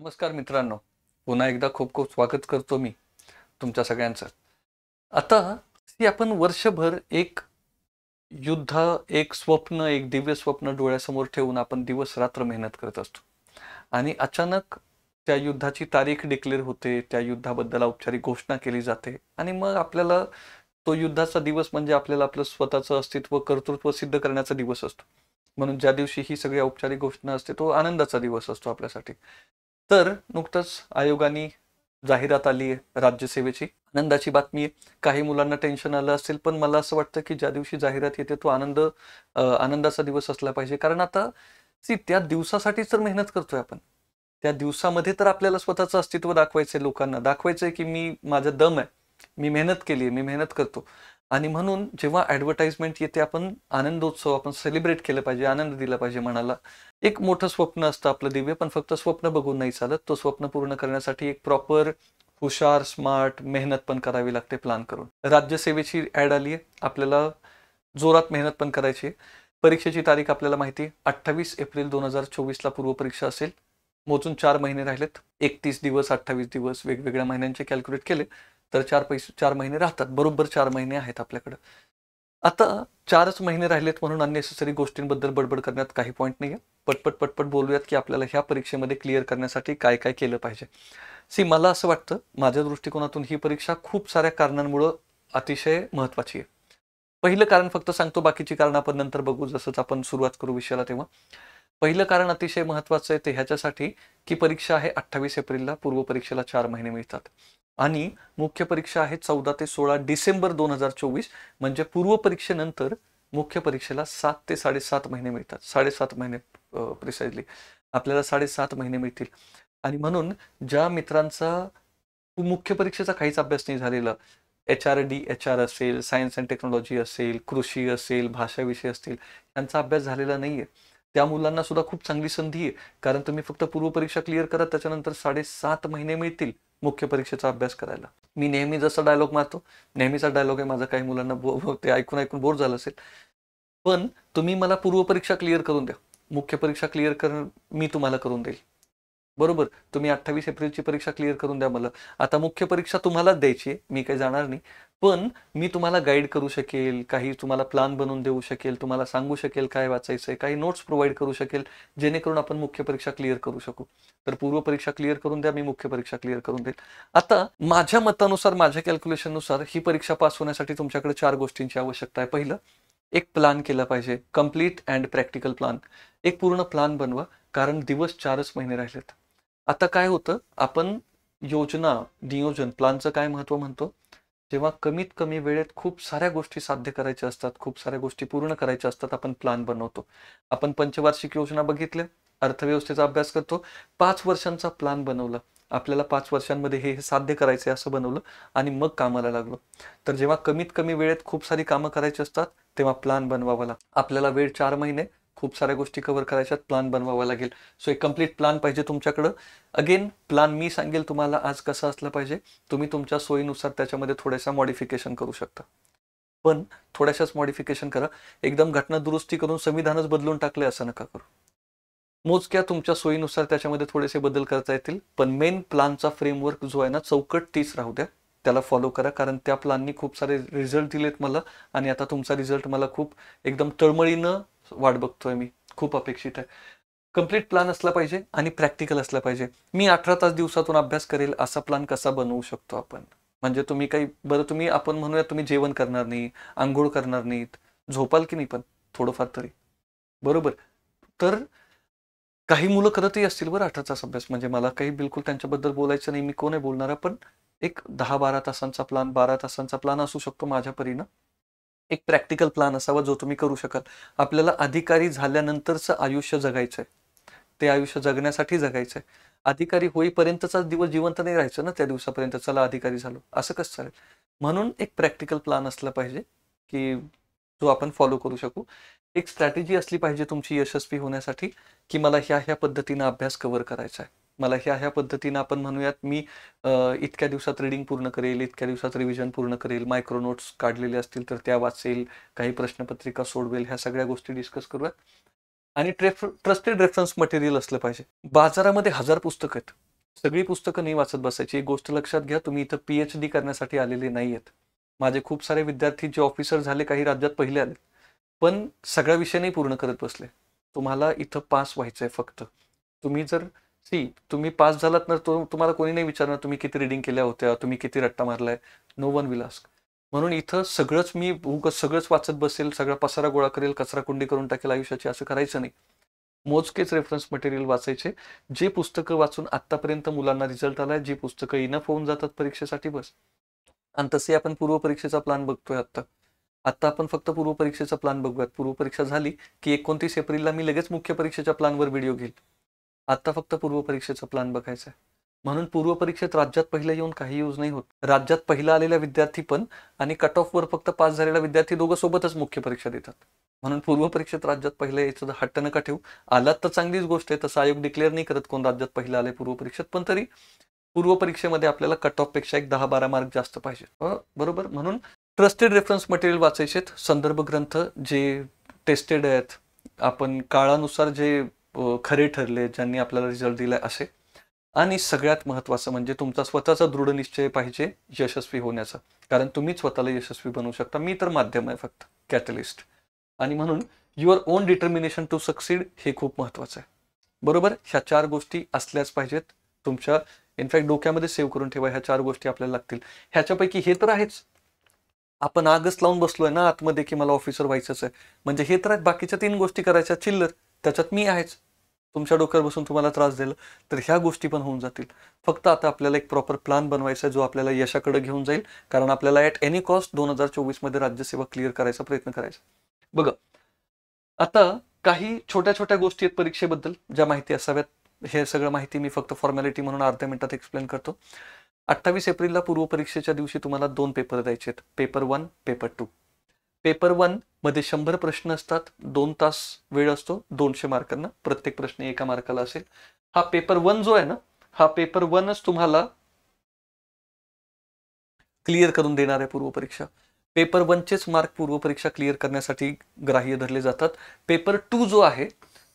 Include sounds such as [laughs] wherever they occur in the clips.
नमस्कार मित्रांनो पुन्हा एकदा खूप खूप स्वागत करतो मी तुमच्या सगळ्यांचं आता ती आपण वर्षभर एक युद्ध एक स्वप्न एक दिव्य स्वप्न डोळ्यासमोर ठेवून आपण दिवस रात्र मेहनत करत असतो आणि अचानक त्या युद्धाची तारीख डिक्लेअर होते त्या युद्धाबद्दल औपचारिक घोषणा केली जाते आणि मग आपल्याला तो युद्धाचा दिवस म्हणजे आपल्याला आपलं स्वतःचं अस्तित्व कर्तृत्व सिद्ध करण्याचा दिवस असतो म्हणून ज्या दिवशी ही सगळी औपचारिक घोषणा असते तो आनंदाचा दिवस असतो आपल्यासाठी तर नुकतंच आयोगाने जाहिरात आली आहे राज्यसेवेची आनंदाची बातमी आहे काही मुलांना टेन्शन आलं असेल पण मला असं वाटतं की ज्या दिवशी जाहिरात येते तो आनंद आनंदाचा दिवस असला पाहिजे कारण आता सी त्या दिवसासाठीच तर मेहनत करतोय आपण त्या दिवसामध्ये तर आपल्याला स्वतःचं अस्तित्व दाखवायचंय लोकांना दाखवायचंय की मी माझा दम आहे मी मेहनत केली आहे मी मेहनत करतो आणि म्हणून जेव्हा ऍडव्हर्टाइजमेंट येते आपण आनंदोत्सव आपण सेलिब्रेट केलं पाहिजे आनंद दिला पाहिजे मनाला एक मोठं स्वप्न असतं आपलं दिव्य पण फक्त स्वप्न बघून नाही चालत तो स्वप्न पूर्ण करण्यासाठी एक प्रॉपर हुशार स्मार्ट मेहनत पण करावी लागते प्लान करून राज्यसेवेची ऍड आली आहे आपल्याला जोरात मेहनत पण करायची परीक्षेची तारीख आपल्याला माहिती अठ्ठावीस एप्रिल दोन हजार चोवीसला पूर्वपरीक्षा असेल मोजून चार महिने राहिलेत एकतीस दिवस अठ्ठावीस दिवस वेगवेगळ्या महिन्यांचे कॅल्क्युलेट केले तर चार पैसे चार महिने राहतात बरोबर चार महिने आहेत आपल्याकडं आता चारच महिने राहिलेत म्हणून अननेसेसरी गोष्टींबद्दल बडबड करण्यात काही पॉईंट नाही आहे पटपट पटपट बोलूयात की आपल्याला ह्या परीक्षेमध्ये क्लिअर करण्यासाठी काय काय केलं पाहिजे सी मला असं वाटतं माझ्या दृष्टिकोनातून ही परीक्षा खूप साऱ्या कारणांमुळं अतिशय महत्त्वाची आहे पहिलं कारण फक्त सांगतो बाकीची कारण आपण नंतर बघू जसंच आपण सुरुवात करू विषयाला तेव्हा पहिलं कारण अतिशय महत्त्वाचं आहे ते ह्याच्यासाठी की परीक्षा आहे अठ्ठावीस एप्रिलला पूर्व परीक्षेला चार महिने मिळतात आणि मुख्य परीक्षा आहे चौदा ते सोळा डिसेंबर दोन हजार चोवीस म्हणजे परीक्षेनंतर मुख्य परीक्षेला सात ते साडेसात महिने मिळतात साडेसात महिने प्रिसाइजली आपल्याला साडेसात महिने मिळतील आणि म्हणून ज्या मित्रांचा मुख्य परीक्षेचा काहीच अभ्यास नाही झालेला H R D H R असेल सायन्स अँड टेक्नॉलॉजी असेल कृषी असेल विषय असतील यांचा अभ्यास झालेला नाही आहे त्या मुलांना सुद्धा खूप चांगली संधी आहे कारण तुम्ही फक्त पूर्वपरीक्षा क्लिअर करा त्याच्यानंतर साडेसात महिने मिळतील मुख्य परीक्षेचा अभ्यास करायला मी नेहमी जसा डायलॉग मारतो नेहमीचा डायलॉग आहे माझा काही मुलांना ते ऐकून ऐकून बोर झालं असेल पण तुम्ही मला पूर्वपरीक्षा क्लिअर करून द्या मुख्य परीक्षा क्लिअर कर मी तुम्हाला करून देईल बरोबर तुम्ही अठ्ठावीस एप्रिलची परीक्षा क्लिअर करून द्या मला आता मुख्य परीक्षा तुम्हालाच द्यायची आहे मी काही जाणार नाही पण मी तुम्हाला गाईड करू शकेल काही तुम्हाला प्लान बनवून देऊ शकेल तुम्हाला सांगू शकेल काय वाचायचं काही नोट्स प्रोव्हाइड करू शकेल जेणेकरून आपण मुख्य परीक्षा क्लिअर करू शकू तर पूर्व परीक्षा क्लिअर करून द्या मी मुख्य परीक्षा क्लिअर करून देईल आता माझ्या मतानुसार माझ्या कॅल्क्युलेशननुसार ही परीक्षा पास होण्यासाठी तुमच्याकडे चार गोष्टींची आवश्यकता आहे पहिलं एक प्लान केला पाहिजे कम्प्लीट अँड प्रॅक्टिकल प्लान एक पूर्ण प्लान बनवा कारण दिवस चारच महिने राहिलेत आता काय होतं आपण योजना नियोजन प्लानचं काय महत्त्व म्हणतो जेव्हा कमीत कमी वेळेत खूप साऱ्या गोष्टी साध्य करायच्या असतात खूप साऱ्या गोष्टी पूर्ण करायच्या असतात आपण प्लान बनवतो आपण पंचवार्षिक योजना बघितल्या अर्थव्यवस्थेचा अभ्यास करतो पाच वर्षांचा प्लान बनवला आपल्याला पाच वर्षांमध्ये हे साध्य करायचे असं बनवलं आणि मग कामाला लागलो तर जेव्हा कमीत कमी वेळेत खूप सारी कामं करायची असतात तेव्हा प्लॅन बनवावा लागतो आपल्याला वेळ चार महिने खूप साऱ्या गोष्टी कव्हर करायच्यात प्लान बनवावा लागेल सो एक कम्प्लीट प्लान पाहिजे तुमच्याकडं अगेन प्लान मी सांगेल तुम्हाला आज कसा असला पाहिजे तुम्ही तुमच्या सोयीनुसार त्याच्यामध्ये थोड्याशा मॉडिफिकेशन करू शकता पण थोड्याशाच मॉडिफिकेशन करा एकदम घटना दुरुस्ती करून संविधानच बदलून टाकले असं नका करू मोजक्या तुमच्या सोयीनुसार त्याच्यामध्ये थोडेसे बदल करता येतील पण मेन प्लानचा फ्रेमवर्क जो आहे ना चौकट तीच राहू द्या त्याला फॉलो करा कारण त्या प्लाननी खूप सारे रिझल्ट दिलेत मला आणि आता तुमचा रिझल्ट मला खूप एकदम तळमळीनं वाट बघतोय मी खूप अपेक्षित आहे कम्प्लीट प्लॅन असला पाहिजे आणि प्रॅक्टिकल असला पाहिजे मी अठरा तास दिवसातून अभ्यास करेल असा प्लान कसा बनवू शकतो आपण म्हणजे तुम्ही काही बरं तुम्ही आपण म्हणूया तुम्ही जेवण करणार नाही आंघोळ करणार नाहीत झोपाल की नाही पण थोडंफार तरी बरोबर तर काही मुलं करतही असतील बरं अठरा तास अभ्यास म्हणजे मला काही बिलकुल त्यांच्याबद्दल बोलायचं नाही मी कोण आहे बोलणार पण एक दहा बारा तासांचा प्लान बारा तासांचा प्लान असू शकतो माझ्या परीनं एक प्रॅक्टिकल प्लान असावा जो तुम्ही करू शकाल आपल्याला अधिकारी झाल्यानंतरचं आयुष्य जगायचंय ते आयुष्य जगण्यासाठी जगायचंय अधिकारी होईपर्यंतचा दिवस जिवंत नाही राहायचं ना त्या दिवसापर्यंत चला अधिकारी झालो असं कसं चालेल म्हणून एक प्रॅक्टिकल प्लॅन असला पाहिजे की जो आपण फॉलो करू शकू एक स्ट्रॅटेजी असली पाहिजे तुमची यशस्वी होण्यासाठी की मला ह्या ह्या पद्धतीनं अभ्यास कव्हर करायचा आहे मला ह्या ह्या पद्धतीनं आपण म्हणूयात मी इतक्या दिवसात रिडिंग पूर्ण करेल इतक्या दिवसात रिव्हिजन पूर्ण करेल मायक्रो नोट्स काढलेले असतील तर त्या वाचेल काही प्रश्नपत्रिका सोडवेल ह्या सगळ्या गोष्टी डिस्कस करूयात आणि ट्रेफ ट्रस्टेड रेफरन्स मटेरियल असलं पाहिजे बाजारामध्ये हजार पुस्तकं आहेत सगळी पुस्तकं नाही वाचत बसायची एक गोष्ट लक्षात घ्या तुम्ही इथं पी एच डी करण्यासाठी आलेले नाही आहेत माझे खूप सारे विद्यार्थी जे ऑफिसर झाले काही राज्यात पहिले आले पण सगळ्या विषय नाही पूर्ण करत बसले तुम्हाला इथं पास व्हायचं आहे फक्त तुम्ही जर सी तुम्ही पास झालात ना तो तुम्हाला कोणी नाही विचारणार तुम्ही किती रिडिंग केल्या होत्या तुम्ही किती रट्टा मारलाय नो वन विलास म्हणून इथं सगळंच मी सगळंच वाचत बसेल सगळा पसारा गोळा करेल कचरा कुंडी करून टाकेल आयुष्याची असं करायचं नाही मोजकेच रेफरन्स मटेरियल वाचायचे जे पुस्तकं वाचून आतापर्यंत मुलांना रिझल्ट आलाय जी पुस्तकं इनफ होऊन जातात परीक्षेसाठी बस आणि तसे आपण पूर्वपरीक्षेचा प्लॅन बघतोय आत्ता आत्ता आपण फक्त पूर्वपरीक्षेचा प्लॅन बघूयात पूर्वपरीक्षा झाली की एकोणतीस एप्रिलला मी लगेच मुख्य परीक्षेच्या प्लॅनवर व्हिडिओ घेईल आता फक्त पूर्व परीक्षेचा प्लॅन बघायचा आहे म्हणून परीक्षेत राज्यात पहिले येऊन काही यूज नाही होत राज्यात पहिला आलेला विद्यार्थी पण आणि कट ऑफ वर फक्त पास झालेला विद्यार्थी दोघं सोबतच मुख्य परीक्षा देतात म्हणून पूर्व परीक्षेत राज्यात पहिले याचं हट्ट नका ठेवू आलात तर चांगलीच गोष्ट आहे तसं आयोग डिक्लेअर नाही करत कोण राज्यात पहिलं आले पूर्व परीक्षेत पण तरी पूर्व परीक्षेमध्ये आपल्याला कट ऑफ पेक्षा एक दहा बारा मार्क जास्त पाहिजे बरोबर म्हणून ट्रस्टेड रेफरन्स मटेरियल वाचायचे संदर्भ ग्रंथ जे टेस्टेड आहेत आपण काळानुसार जे खरे ठरले ज्यांनी आपल्याला रिझल्ट दिला असे आणि सगळ्यात महत्त्वाचं म्हणजे तुमचा स्वतःचा दृढ निश्चय पाहिजे यशस्वी होण्याचा कारण तुम्ही स्वतःला यशस्वी बनवू शकता मी तर माध्यम आहे फक्त कॅटलिस्ट आणि म्हणून your own determination to succeed हे खूप महत्त्वाचं आहे बरोबर ह्या चार गोष्टी असल्याच पाहिजेत तुमच्या इनफॅक्ट डोक्यामध्ये सेव्ह करून ठेवा ह्या चार गोष्टी आपल्याला लागतील ह्याच्यापैकी हे तर आहेच आपण आगच लावून बसलोय ना आतमध्ये की मला ऑफिसर व्हायचंच आहे म्हणजे हे तर आहेत बाकीच्या तीन गोष्टी करायच्या चिल्लर त्याच्यात मी आहेच तुमच्या डोक्यावर बसून तुम्हाला त्रास दिला तर ह्या गोष्टी पण होऊन जातील फक्त आता आपल्याला एक प्रॉपर प्लॅन बनवायचा आहे जो आपल्याला यशाकडे घेऊन जाईल कारण आपल्याला ॲट एनी कॉस्ट दोन हजार चोवीसमध्ये राज्यसेवा क्लिअर करायचा प्रयत्न करायचा बघा आता काही छोट्या छोट्या गोष्टी आहेत परीक्षेबद्दल ज्या माहिती असाव्यात हे सगळं माहिती मी फक्त फॉर्मॅलिटी म्हणून अर्ध्या मिनिटात एक्सप्लेन करतो अठ्ठावीस एप्रिलला पूर्वपरीक्षेच्या दिवशी तुम्हाला दोन पेपर द्यायचे आहेत paper one paper two paper one मध्ये शंभर प्रश्न असतात दोन तास वेळ असतो दोनशे मार्कांना प्रत्येक प्रश्न एका मार्काला असेल हा पेपर वन जो आहे ना हा पेपर वनच तुम्हाला क्लिअर करून देणार आहे पूर्वपरीक्षा पेपर वनचेच मार्क पूर्वपरीक्षा क्लिअर करण्यासाठी ग्राह्य धरले जातात पेपर टू जो आहे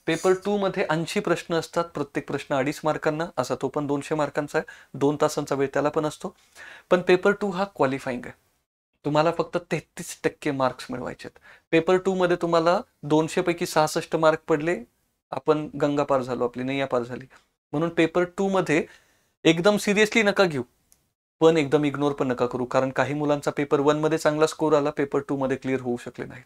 पेपर टू मध्ये ऐंशी प्रश्न असतात प्रत्येक प्रश्न अडीच मार्कांना असा तो पण दोनशे मार्कांचा आहे दोन तासांचा वेळ त्याला पण असतो पण पेपर टू हा क्वालिफाईंग आहे तुम्हाला फक्त तेहतीस टक्के मार्क्स मिळवायचे पेपर टू मध्ये तुम्हाला दोनशे पैकी सहासष्ट मार्क पडले आपण गंगा पार झालो आपली नैया पार झाली म्हणून पेपर टू मध्ये एकदम सिरियसली नका घेऊ पण एकदम इग्नोर पण नका करू कारण काही मुलांचा पेपर वन मध्ये चांगला स्कोर आला पेपर टू मध्ये क्लिअर होऊ शकले नाही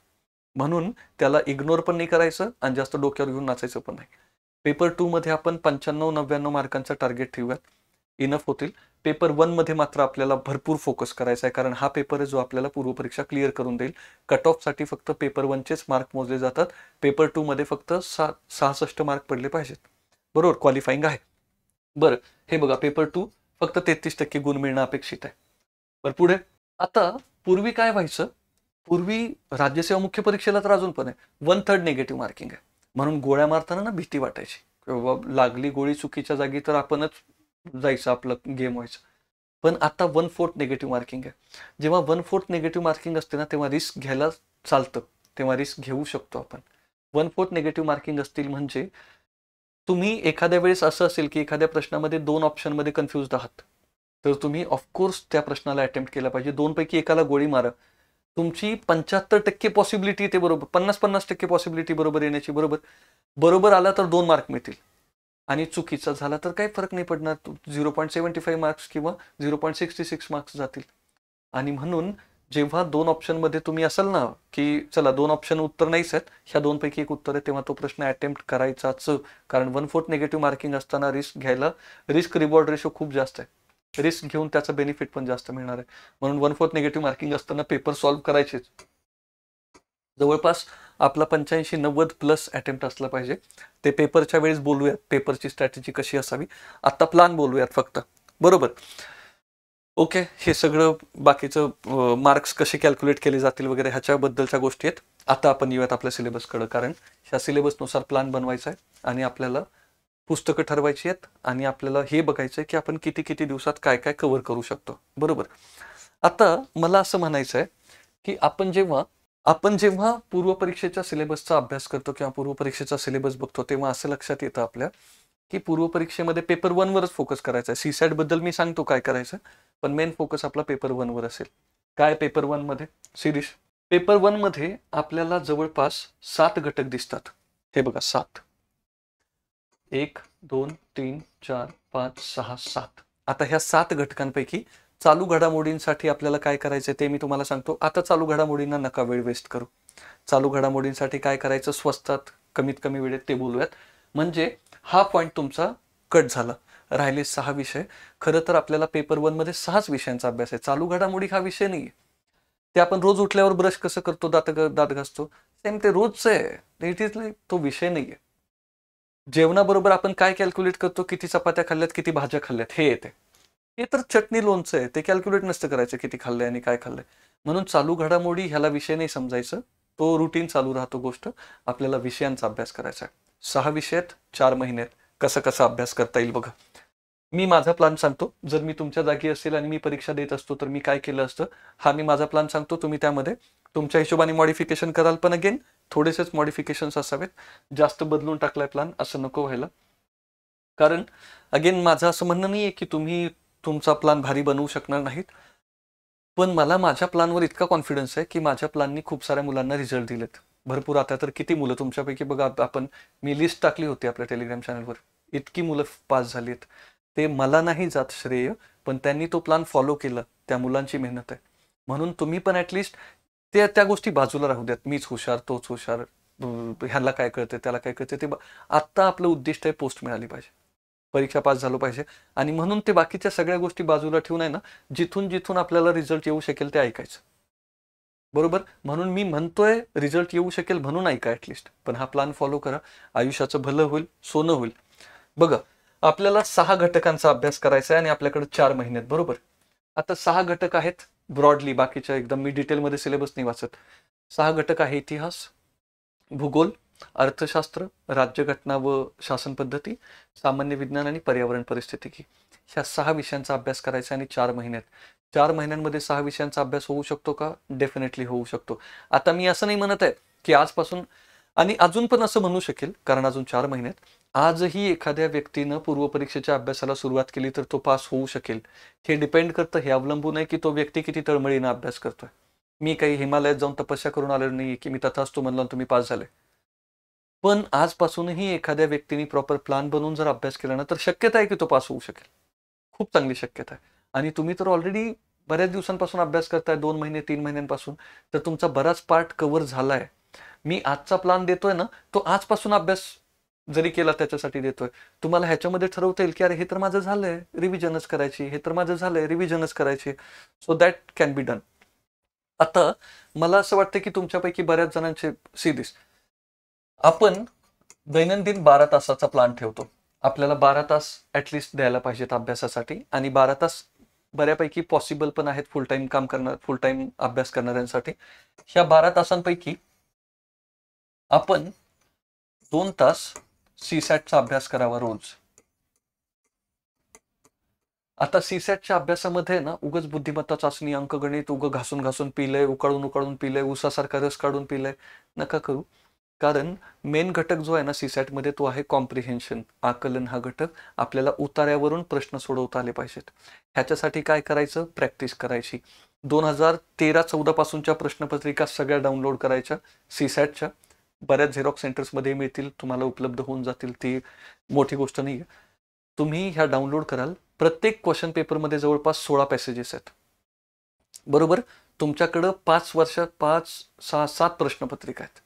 म्हणून त्याला इग्नोर पण नाही करायचं आणि जास्त डोक्यावर घेऊन नाचायचं पण नाही पेपर टू मध्ये आपण पंच्याण्णव नव्याण्णव मार्कांचा टार्गेट ठेवूयात इनफ होतील पेपर मध्ये मात्र आपल्याला भरपूर फोकस करायचा आहे कारण हा पेपर आहे जो आपल्याला पूर्वपरीक्षा क्लिअर करून देईल कट साठी फक्त पेपर वनचेच मार्क मोजले जातात पेपर मध्ये फक्त सा सहासष्ट मार्क पडले पाहिजेत बरोबर क्वालिफाईंग आहे बरं हे बघा पेपर टू फक्त तेहतीस टक्के गुण मिळणं अपेक्षित आहे बरं पुढे आता पूर्वी काय व्हायचं पूर्वी राज्यसेवा मुख्य परीक्षेला तर अजून पण आहे वन थर्ड निगेटिव्ह मार्किंग आहे म्हणून गोळ्या मारताना ना भीती वाटायची लागली गोळी चुकीच्या जागी तर आपणच जायचं आपलं गेम व्हायचं पण आता वन फोर्थ निगेटिव्ह मार्किंग आहे जेव्हा वन फोर्थ निगेटिव्ह मार्किंग असते ना तेव्हा रिस्क घ्यायला चालतं तेव्हा रिस्क घेऊ शकतो आपण वन फोर्थ निगेटिव्ह मार्किंग असतील म्हणजे तुम्ही एखाद्या वेळेस असं असेल की एखाद्या प्रश्नामध्ये दोन ऑप्शनमध्ये कन्फ्युज आहात तर तुम्ही ऑफकोर्स त्या प्रश्नाला अटेम्प्ट केला पाहिजे दोनपैकी एकाला गोळी मारा तुमची पंच्याहत्तर टक्के पॉसिबिलिटी ते बरोबर पन्नास पन्नास टक्के पॉसिबिलिटी बरोबर येण्याची बरोबर बरोबर आला तर दोन मार्क मिळतील आणि चुकीचा झाला तर काही फरक नाही पडणार zero point seventy five marks किंवा zero point sixty six marks जातील आणि म्हणून जेव्हा दोन ऑप्शनमध्ये तुम्ही असाल ना की चला दोन ऑप्शन उत्तर नाहीच आहेत ह्या दोनपैकी एक उत्तर आहे तेव्हा तो प्रश्न अटेम्प्ट करायचाच कारण वन फोर्थ निगेटिव्ह मार्किंग असताना रिस्क घ्यायला रिस्क रिवॉर्ड रेशो खूप जास्त आहे रिस्क घेऊन त्याचा बेनिफिट पण जास्त मिळणार आहे म्हणून वन फोर्थ निगेटिव्ह मार्किंग असताना पेपर सॉल्व्ह करायचेच जवळपास आपला पंच्याऐंशी नव्वद प्लस अटेम्प्ट असला पाहिजे ते पेपरच्या वेळेस बोलूयात पेपरची स्ट्रॅटेजी कशी असावी आत्ता प्लान बोलूयात फक्त बरोबर ओके हे सगळं बाकीचं मार्क्स कसे कॅल्क्युलेट केले जातील वगैरे ह्याच्याबद्दलच्या गोष्टी आहेत आता आपण येऊयात आपल्या सिलेबसकडं कारण ह्या सिलेबसनुसार प्लॅन बनवायचा आहे आणि आपल्याला पुस्तकं ठरवायची आहेत आणि आपल्याला हे बघायचं आहे की आपण किती किती दिवसात काय काय कव्हर करू शकतो बरोबर आता मला असं म्हणायचं आहे की आपण जेव्हा आपण जेव्हा पूर्व पूर्वपरीक्षेच्या सिलेबसचा अभ्यास करतो किंवा पूर्व परीक्षेचा सिलेबस बघतो तेव्हा असं लक्षात येतं आपल्या की पूर्वपरीक्षेमध्ये पेपर वरच फोकस करायचा आहे सीसॅट बद्दल मी सांगतो काय करायचं पण मेन फोकस आपला पेपर वर असेल काय पेपर वन मध्ये सिरीज पेपर वन मध्ये आपल्याला जवळपास सात घटक दिसतात हे बघा सात एक दोन तीन चार पाच सहा सात आता ह्या सात घटकांपैकी चालू घडामोडींसाठी आपल्याला काय करायचं ते मी तुम्हाला सांगतो आता चालू घडामोडींना नका वेळ वेस्ट करू चालू घडामोडींसाठी काय करायचं स्वस्तात कमीत कमी वेळेत ते बोलूयात म्हणजे हा पॉईंट तुमचा कट झाला राहिले सहा विषय खरं तर आपल्याला पेपर मध्ये सहाच विषयांचा अभ्यास आहे चालू घडामोडी हा विषय नाही ते आपण रोज उठल्यावर ब्रश कसं करतो दात दात घासतो सेम ते रोजच आहे इट इज लाईक तो विषय नाही आहे जेवणाबरोबर आपण काय कॅल्क्युलेट करतो किती चपात्या खाल्ल्यात किती भाज्या खाल्ल्यात हे येते हे तर चटणी लोणचं आहे ते कॅल्क्युलेट नसतं करायचं किती खाल्लंय आणि काय खाल्लंय म्हणून चालू घडामोडी ह्याला विषय नाही समजायचं तो रुटीन चालू राहतो गोष्ट आपल्याला विषयांचा अभ्यास करायचा आहे सहा विषयात चार महिन्यात कसा कसा अभ्यास करता येईल बघा मी माझा प्लान सांगतो जर मी तुमच्या जागी असेल आणि मी परीक्षा देत असतो तर मी काय केलं असतं हा मी माझा प्लान सांगतो तुम्ही त्यामध्ये तुमच्या हिशोबाने मॉडिफिकेशन कराल पण अगेन थोडेसेच मॉडिफिकेशन असावेत जास्त बदलून टाकलाय प्लान असं नको व्हायला कारण अगेन माझं असं म्हणणं नाही आहे की तुम्ही तुमचा प्लान भारी बनवू शकणार नाहीत पण मला माझ्या प्लानवर इतका कॉन्फिडन्स आहे की माझ्या प्लाननी खूप साऱ्या मुलांना रिझल्ट दिलेत भरपूर आता तर किती मुलं तुमच्यापैकी बघा आपण मी लिस्ट टाकली होती आपल्या टेलिग्राम चॅनलवर इतकी मुलं पास झाली आहेत ते मला नाही जात श्रेय पण त्यांनी तो प्लान फॉलो केला त्या मुलांची मेहनत आहे म्हणून तुम्ही पण ॲटलिस्ट त्या त्या गोष्टी बाजूला राहू द्यात मीच हुशार तोच हुशार ह्याला काय कळतंय त्याला काय कळते ते आत्ता आपलं उद्दिष्ट आहे पोस्ट मिळाली पाहिजे परीक्षा पास झालो पाहिजे आणि म्हणून ते बाकीच्या सगळ्या गोष्टी बाजूला ठेवून आहे ना जिथून जिथून आपल्याला रिझल्ट येऊ शकेल ते ऐकायचं बरोबर म्हणून मी म्हणतोय रिझल्ट येऊ शकेल म्हणून ऐका ॲटलिस्ट पण हा प्लॅन फॉलो करा आयुष्याचं भलं होईल सोनं होईल बघा आपल्याला सहा घटकांचा अभ्यास करायचा आहे आणि आपल्याकडे चार महिन्यात बरोबर आता सहा घटक आहेत ब्रॉडली बाकीच्या एकदम मी डिटेलमध्ये सिलेबस नाही वाचत सहा घटक आहे इतिहास भूगोल अर्थशास्त्र राज्यघटना व शासन पद्धती सामान्य विज्ञान आणि पर्यावरण परिस्थितिकी ह्या सहा विषयांचा अभ्यास करायचा आणि चार महिन्यात चार महिन्यांमध्ये सहा विषयांचा अभ्यास होऊ शकतो का डेफिनेटली होऊ शकतो आता मी असं नाही म्हणत आहे की आजपासून आणि अजून पण असं म्हणू शकेल कारण अजून चार महिन्यात आजही एखाद्या व्यक्तीनं पूर्वपरीक्षेच्या अभ्यासाला सुरुवात केली तर तो पास होऊ शकेल हे डिपेंड करतं हे अवलंबून आहे की तो व्यक्ती किती तळमळीनं अभ्यास करतोय मी काही हिमालयात जाऊन तपस्या करून आलेलो नाही की मी तथाच तो म्हणलो तुम्ही पास झाले पण आजपासूनही एखाद्या व्यक्तीने प्रॉपर प्लॅन बनवून जर अभ्यास केला ना तर शक्यता आहे की तो पास होऊ शकेल खूप चांगली शक्यता आहे आणि तुम्ही तर ऑलरेडी बऱ्याच दिवसांपासून अभ्यास करताय दोन महिने तीन महिन्यांपासून तर तुमचा बराच पार्ट कव्हर झाला मी आजचा प्लान देतोय ना तो आजपासून अभ्यास जरी केला त्याच्यासाठी देतोय तुम्हाला ह्याच्यामध्ये ठरवता येईल की अरे हे तर माझं झालंय रिव्हिजनच करायची हे तर माझं झालंय रिव्हिजनच करायची so that can be done आता मला असं वाटतं की तुमच्यापैकी बऱ्याच जणांचे सी दिस आपण दैनंदिन बारा तासाचा प्लान ठेवतो आपल्याला बारा तास ॲटलिस्ट द्यायला पाहिजेत अभ्यासासाठी आणि बारा तास बऱ्यापैकी पॉसिबल पण आहेत फुल टाइम काम करणार फुल टाईम अभ्यास करणाऱ्यांसाठी ह्या बारा तासांपैकी आपण दोन तास सी सॅटचा अभ्यास करावा रोज आता सी सॅटच्या अभ्यासामध्ये ना उगच बुद्धिमत्ता चाचणी अंकगणित उग घासून घासून पिलंय उकाळून उकाळून पिलंय उसासारखा रस काढून पिलंय नका करू कारण मेन घटक जो आहे ना सॅटमध्ये तो आहे कॉम्प्रिहेन्शन आकलन हा घटक आपल्याला उतार्यावरून प्रश्न सोडवता आले पाहिजेत ह्याच्यासाठी काय करायचं प्रॅक्टिस करायची दोन हजार तेरा चौदा पासूनच्या प्रश्नपत्रिका सगळ्या डाउनलोड करायच्या सीसॅटच्या बऱ्याच झेरॉक्स सेंटर्समध्ये मिळतील तुम्हाला उपलब्ध होऊन जातील ती मोठी गोष्ट नाही आहे तुम्ही ह्या डाउनलोड कराल प्रत्येक क्वेश्चन पेपरमध्ये जवळपास सोळा पॅसेजेस आहेत बरोबर तुमच्याकडं पाच वर्षात पाच सहा सात प्रश्नपत्रिका आहेत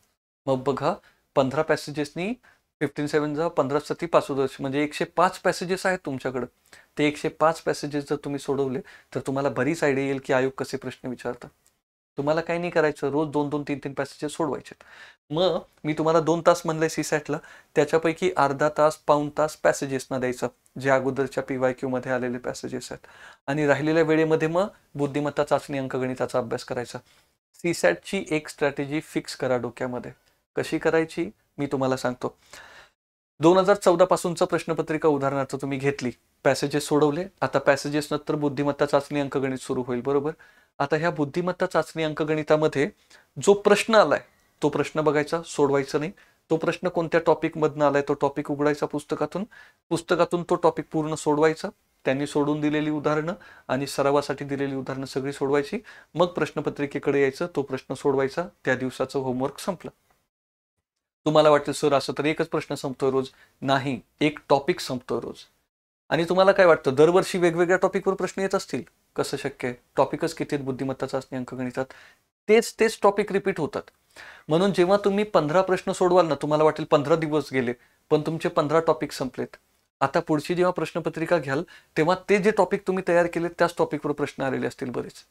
मग बघा पंधरा पॅसेजेसनी फिफ्टीन सेवन जा पंधरा सती म्हणजे एकशे पाच पॅसेजेस आहेत तुमच्याकडं ते एकशे पाच पॅसेजेस जर तुम्ही सोडवले तर तुम्हाला बरीच आयडिया येईल की आयोग कसे प्रश्न विचारतात तुम्हाला काही नाही करायचं रोज दोन दोन तीन तीन पॅसेजेस सोडवायचे मग मी तुम्हाला दोन तास म्हणले सी सॅटला त्याच्यापैकी अर्धा तास पाऊन तास पॅसेजेसना द्यायचा जे अगोदरच्या पी वाय क्यूमध्ये आलेले पॅसेजेस आहेत आणि राहिलेल्या वेळेमध्ये मग बुद्धिमत्ता चाचणी अंकगणिताचा अभ्यास करायचा सी सॅटची एक स्ट्रॅटेजी फिक्स करा डोक्यामध्ये कशी करायची मी तुम्हाला सांगतो दोन हजार चौदा पासूनचं प्रश्नपत्रिका उदाहरणार्थ तुम्ही घेतली पॅसेजेस सोडवले आता पॅसेजेस नंतर बुद्धिमत्ता चाचणी अंकगणित सुरू होईल बरोबर आता ह्या बुद्धिमत्ता चाचणी अंकगणितामध्ये जो प्रश्न आलाय तो प्रश्न बघायचा सोडवायचा नाही तो प्रश्न कोणत्या टॉपिकमधनं आलाय तो टॉपिक उघडायचा पुस्तकातून पुस्तकातून तो टॉपिक पूर्ण सोडवायचा त्यांनी सोडून दिलेली उदाहरणं आणि सरावासाठी दिलेली उदाहरणं सगळी सोडवायची मग प्रश्नपत्रिकेकडे यायचं तो प्रश्न सोडवायचा त्या दिवसाचं होमवर्क संपलं तुम्हाला वाटेल सर असं तर एकच प्रश्न संपतो रोज नाही एक टॉपिक संपतो रोज आणि तुम्हाला काय वाटतं दरवर्षी वेगवेगळ्या टॉपिकवर प्रश्न येत असतील कसं शक्य आहे टॉपिकच किती बुद्धिमत्ता अंक गणितात तेच तेच टॉपिक रिपीट होतात म्हणून जेव्हा तुम्ही पंधरा प्रश्न सोडवाल ना तुम्हाला वाटेल पंधरा दिवस गेले पण तुमचे पंधरा टॉपिक संपलेत आता पुढची जेव्हा प्रश्नपत्रिका घ्याल तेव्हा ते जे टॉपिक तुम्ही तयार केले त्याच टॉपिकवर प्रश्न आलेले असतील बरेच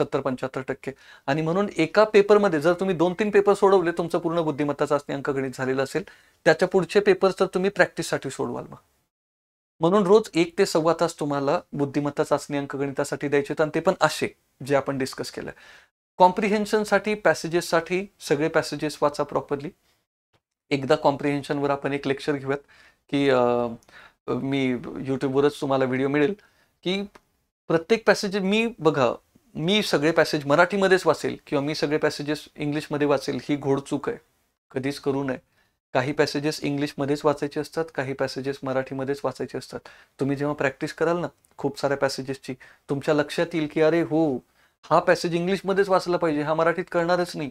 सत्तर पंच्याहत्तर टक्के आणि म्हणून एका पेपरमध्ये जर तुम्ही दोन तीन पेपर सोडवले तुमचं पूर्ण बुद्धिमत्ता चाचणी अंकगणित झालेलं असेल त्याच्या पुढचे पेपर तर तुम्ही प्रॅक्टिससाठी सोडवाल मग म्हणून रोज एक ते सव्वा तास तुम्हाला बुद्धिमत्ता चाचणी अंकगणितासाठी द्यायचे आणि ते पण असे जे आपण डिस्कस केलं कॉम्प्रिहेन्शनसाठी पॅसेजेससाठी सगळे पॅसेजेस वाचा प्रॉपरली एकदा कॉम्प्रिहेन्शनवर आपण एक लेक्चर घेऊयात की मी यूट्यूबवरच तुम्हाला व्हिडिओ मिळेल की प्रत्येक पॅसेज मी बघा मी सगळे पॅसेज मराठीमध्येच वाचेल किंवा मी सगळे पॅसेजेस इंग्लिशमध्ये वाचेल ही घोडचूक आहे कधीच करू नये काही पॅसेजेस इंग्लिशमध्येच वाचायचे असतात काही पॅसेजेस मराठीमध्येच वाचायचे असतात तुम्ही जेव्हा प्रॅक्टिस कराल ना खूप साऱ्या पॅसेजेसची तुमच्या लक्षात येईल की अरे हो हा पॅसेज इंग्लिशमध्येच वाचला पाहिजे हा मराठीत करणारच नाही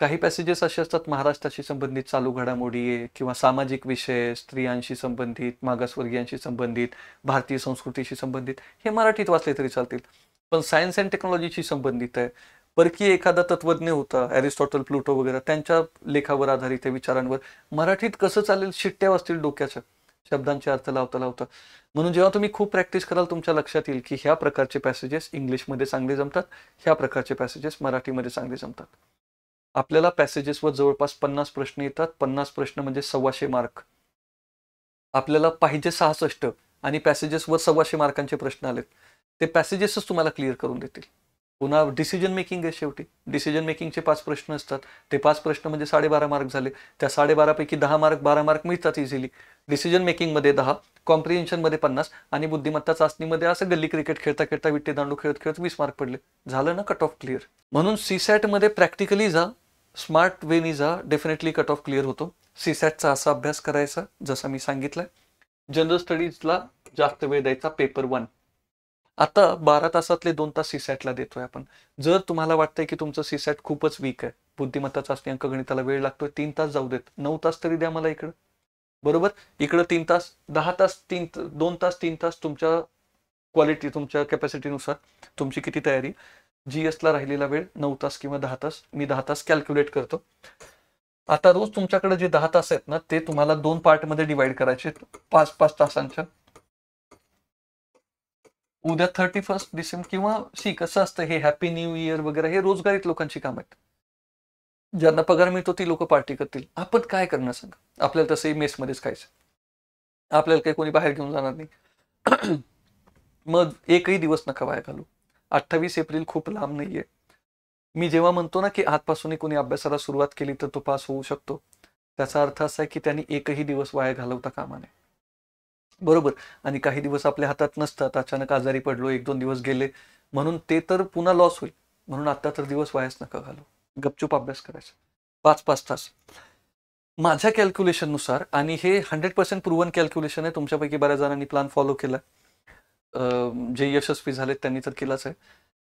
काही पॅसेजेस असे असतात महाराष्ट्राशी संबंधित चालू घडामोडी किंवा सामाजिक विषय स्त्रियांशी संबंधित मागासवर्गीयांशी संबंधित भारतीय संस्कृतीशी संबंधित हे मराठीत वाचले तरी चालतील पण सायन्स अँड टेक्नॉलॉजीशी संबंधित आहे परकीय एखादा तत्वज्ञ होता अरिस्टॉटल प्लुटो वगैरे त्यांच्या लेखावर आधारित आहे विचारांवर मराठीत कसं चालेल शिट्ट्या वाचतील डोक्याच्या शब्दांचे अर्थ लावता लावता म्हणून जेव्हा तुम्ही खूप प्रॅक्टिस कराल तुमच्या लक्षात येईल की ह्या प्रकारचे पॅसेजेस इंग्लिशमध्ये चांगले जमतात ह्या प्रकारचे पॅसेजेस मराठीमध्ये चांगले जमतात आपल्याला पॅसेजेसवर जवळपास पन्नास प्रश्न येतात पन्नास प्रश्न म्हणजे सव्वाशे मार्क आपल्याला पाहिजे सहासष्ट आणि पॅसेजेसवर सव्वाशे मार्कांचे प्रश्न आलेत ते पॅसेजेसच तुम्हाला क्लिअर करून देतील पुन्हा डिसिजन मेकिंग आहे शेवटी डिसिजन मेकिंगचे पाच प्रश्न असतात ते पाच प्रश्न म्हणजे साडेबारा मार्क झाले त्या साडेबारापैकी दहा मार्क बारा मार्क मिळतात इझिली डिसिजन मेकिंगमध्ये दहा कॉम्प्रिहेन्शनमध्ये पन्नास आणि बुद्धिमत्ता चाचणीमध्ये असं गल्ली क्रिकेट खेळता खेळता विट्टी दांडू खेळत खेळत वीस मार्क पडले झालं ना कट ऑफ क्लिअर म्हणून सीसॅटमध्ये प्रॅक्टिकली जा स्मार्ट वेनी जा डेफिनेटली कट ऑफ क्लिअर होतो सी सॅटचा असा अभ्यास करायचा जसा मी सांगितलं जनरल स्टडीजला जास्त वेळ द्यायचा पेपर वन आता बारा तासातले दोन तास सीसॅटला देतोय आपण जर तुम्हाला वाटतंय की तुमचं सॅट खूपच वीक आहे बुद्धिमत्ता चाचणी अंक गणिताला वेळ लागतोय तीन तास जाऊ देत नऊ तास तरी द्या मला इकडं बरोबर इकडं तीन तास दहा तास तीन दोन तास तीन तास तुमच्या क्वालिटी तुमच्या कॅपॅसिटीनुसार तुमची किती तयारी जी एसला राहिलेला वेळ नऊ तास किंवा दहा तास मी दहा तास कॅल्क्युलेट करतो आता रोज तुमच्याकडे जे दहा तास आहेत ना ते तुम्हाला दोन पार्टमध्ये डिवाईड करायचे पाच पाच तासांच्या उद्या थर्टी फर्स्ट डिसेंबर किंवा सी कसं असतं हे हॅपी न्यू इयर वगैरे हे रोजगारीत लोकांची काम आहेत ज्यांना पगार मिळतो ती लोक पार्टी करतील आपण काय करणार सांग आपल्याला तसंही मेसमध्येच खायचं आपल्याला काही कोणी बाहेर घेऊन जाणार नाही [clears throat] मग एकही दिवस नका वाया घालू अठ्ठावीस एप्रिल खूप लांब नाहीये मी जेव्हा म्हणतो ना की आजपासूनही कोणी अभ्यासाला सुरुवात केली तर तो पास होऊ शकतो त्याचा अर्थ असा आहे की त्यांनी एकही दिवस वाया घालवता कामा नये बरोबर आणि काही दिवस आपल्या हातात नसतात अचानक आजारी पडलो एक दोन दिवस गेले म्हणून ते तर पुन्हा लॉस होईल म्हणून आता तर दिवस वायाच नका घालू गपचूप अभ्यास करायचा पाच पाच तास माझ्या कॅल्क्युलेशननुसार आणि हे हंड्रेड पर्सेंट प्रूवन कॅल्क्युलेशन आहे तुमच्यापैकी बऱ्याच जणांनी प्लॅन फॉलो केला जे यशस्वी झाले त्यांनी तर केलाच आहे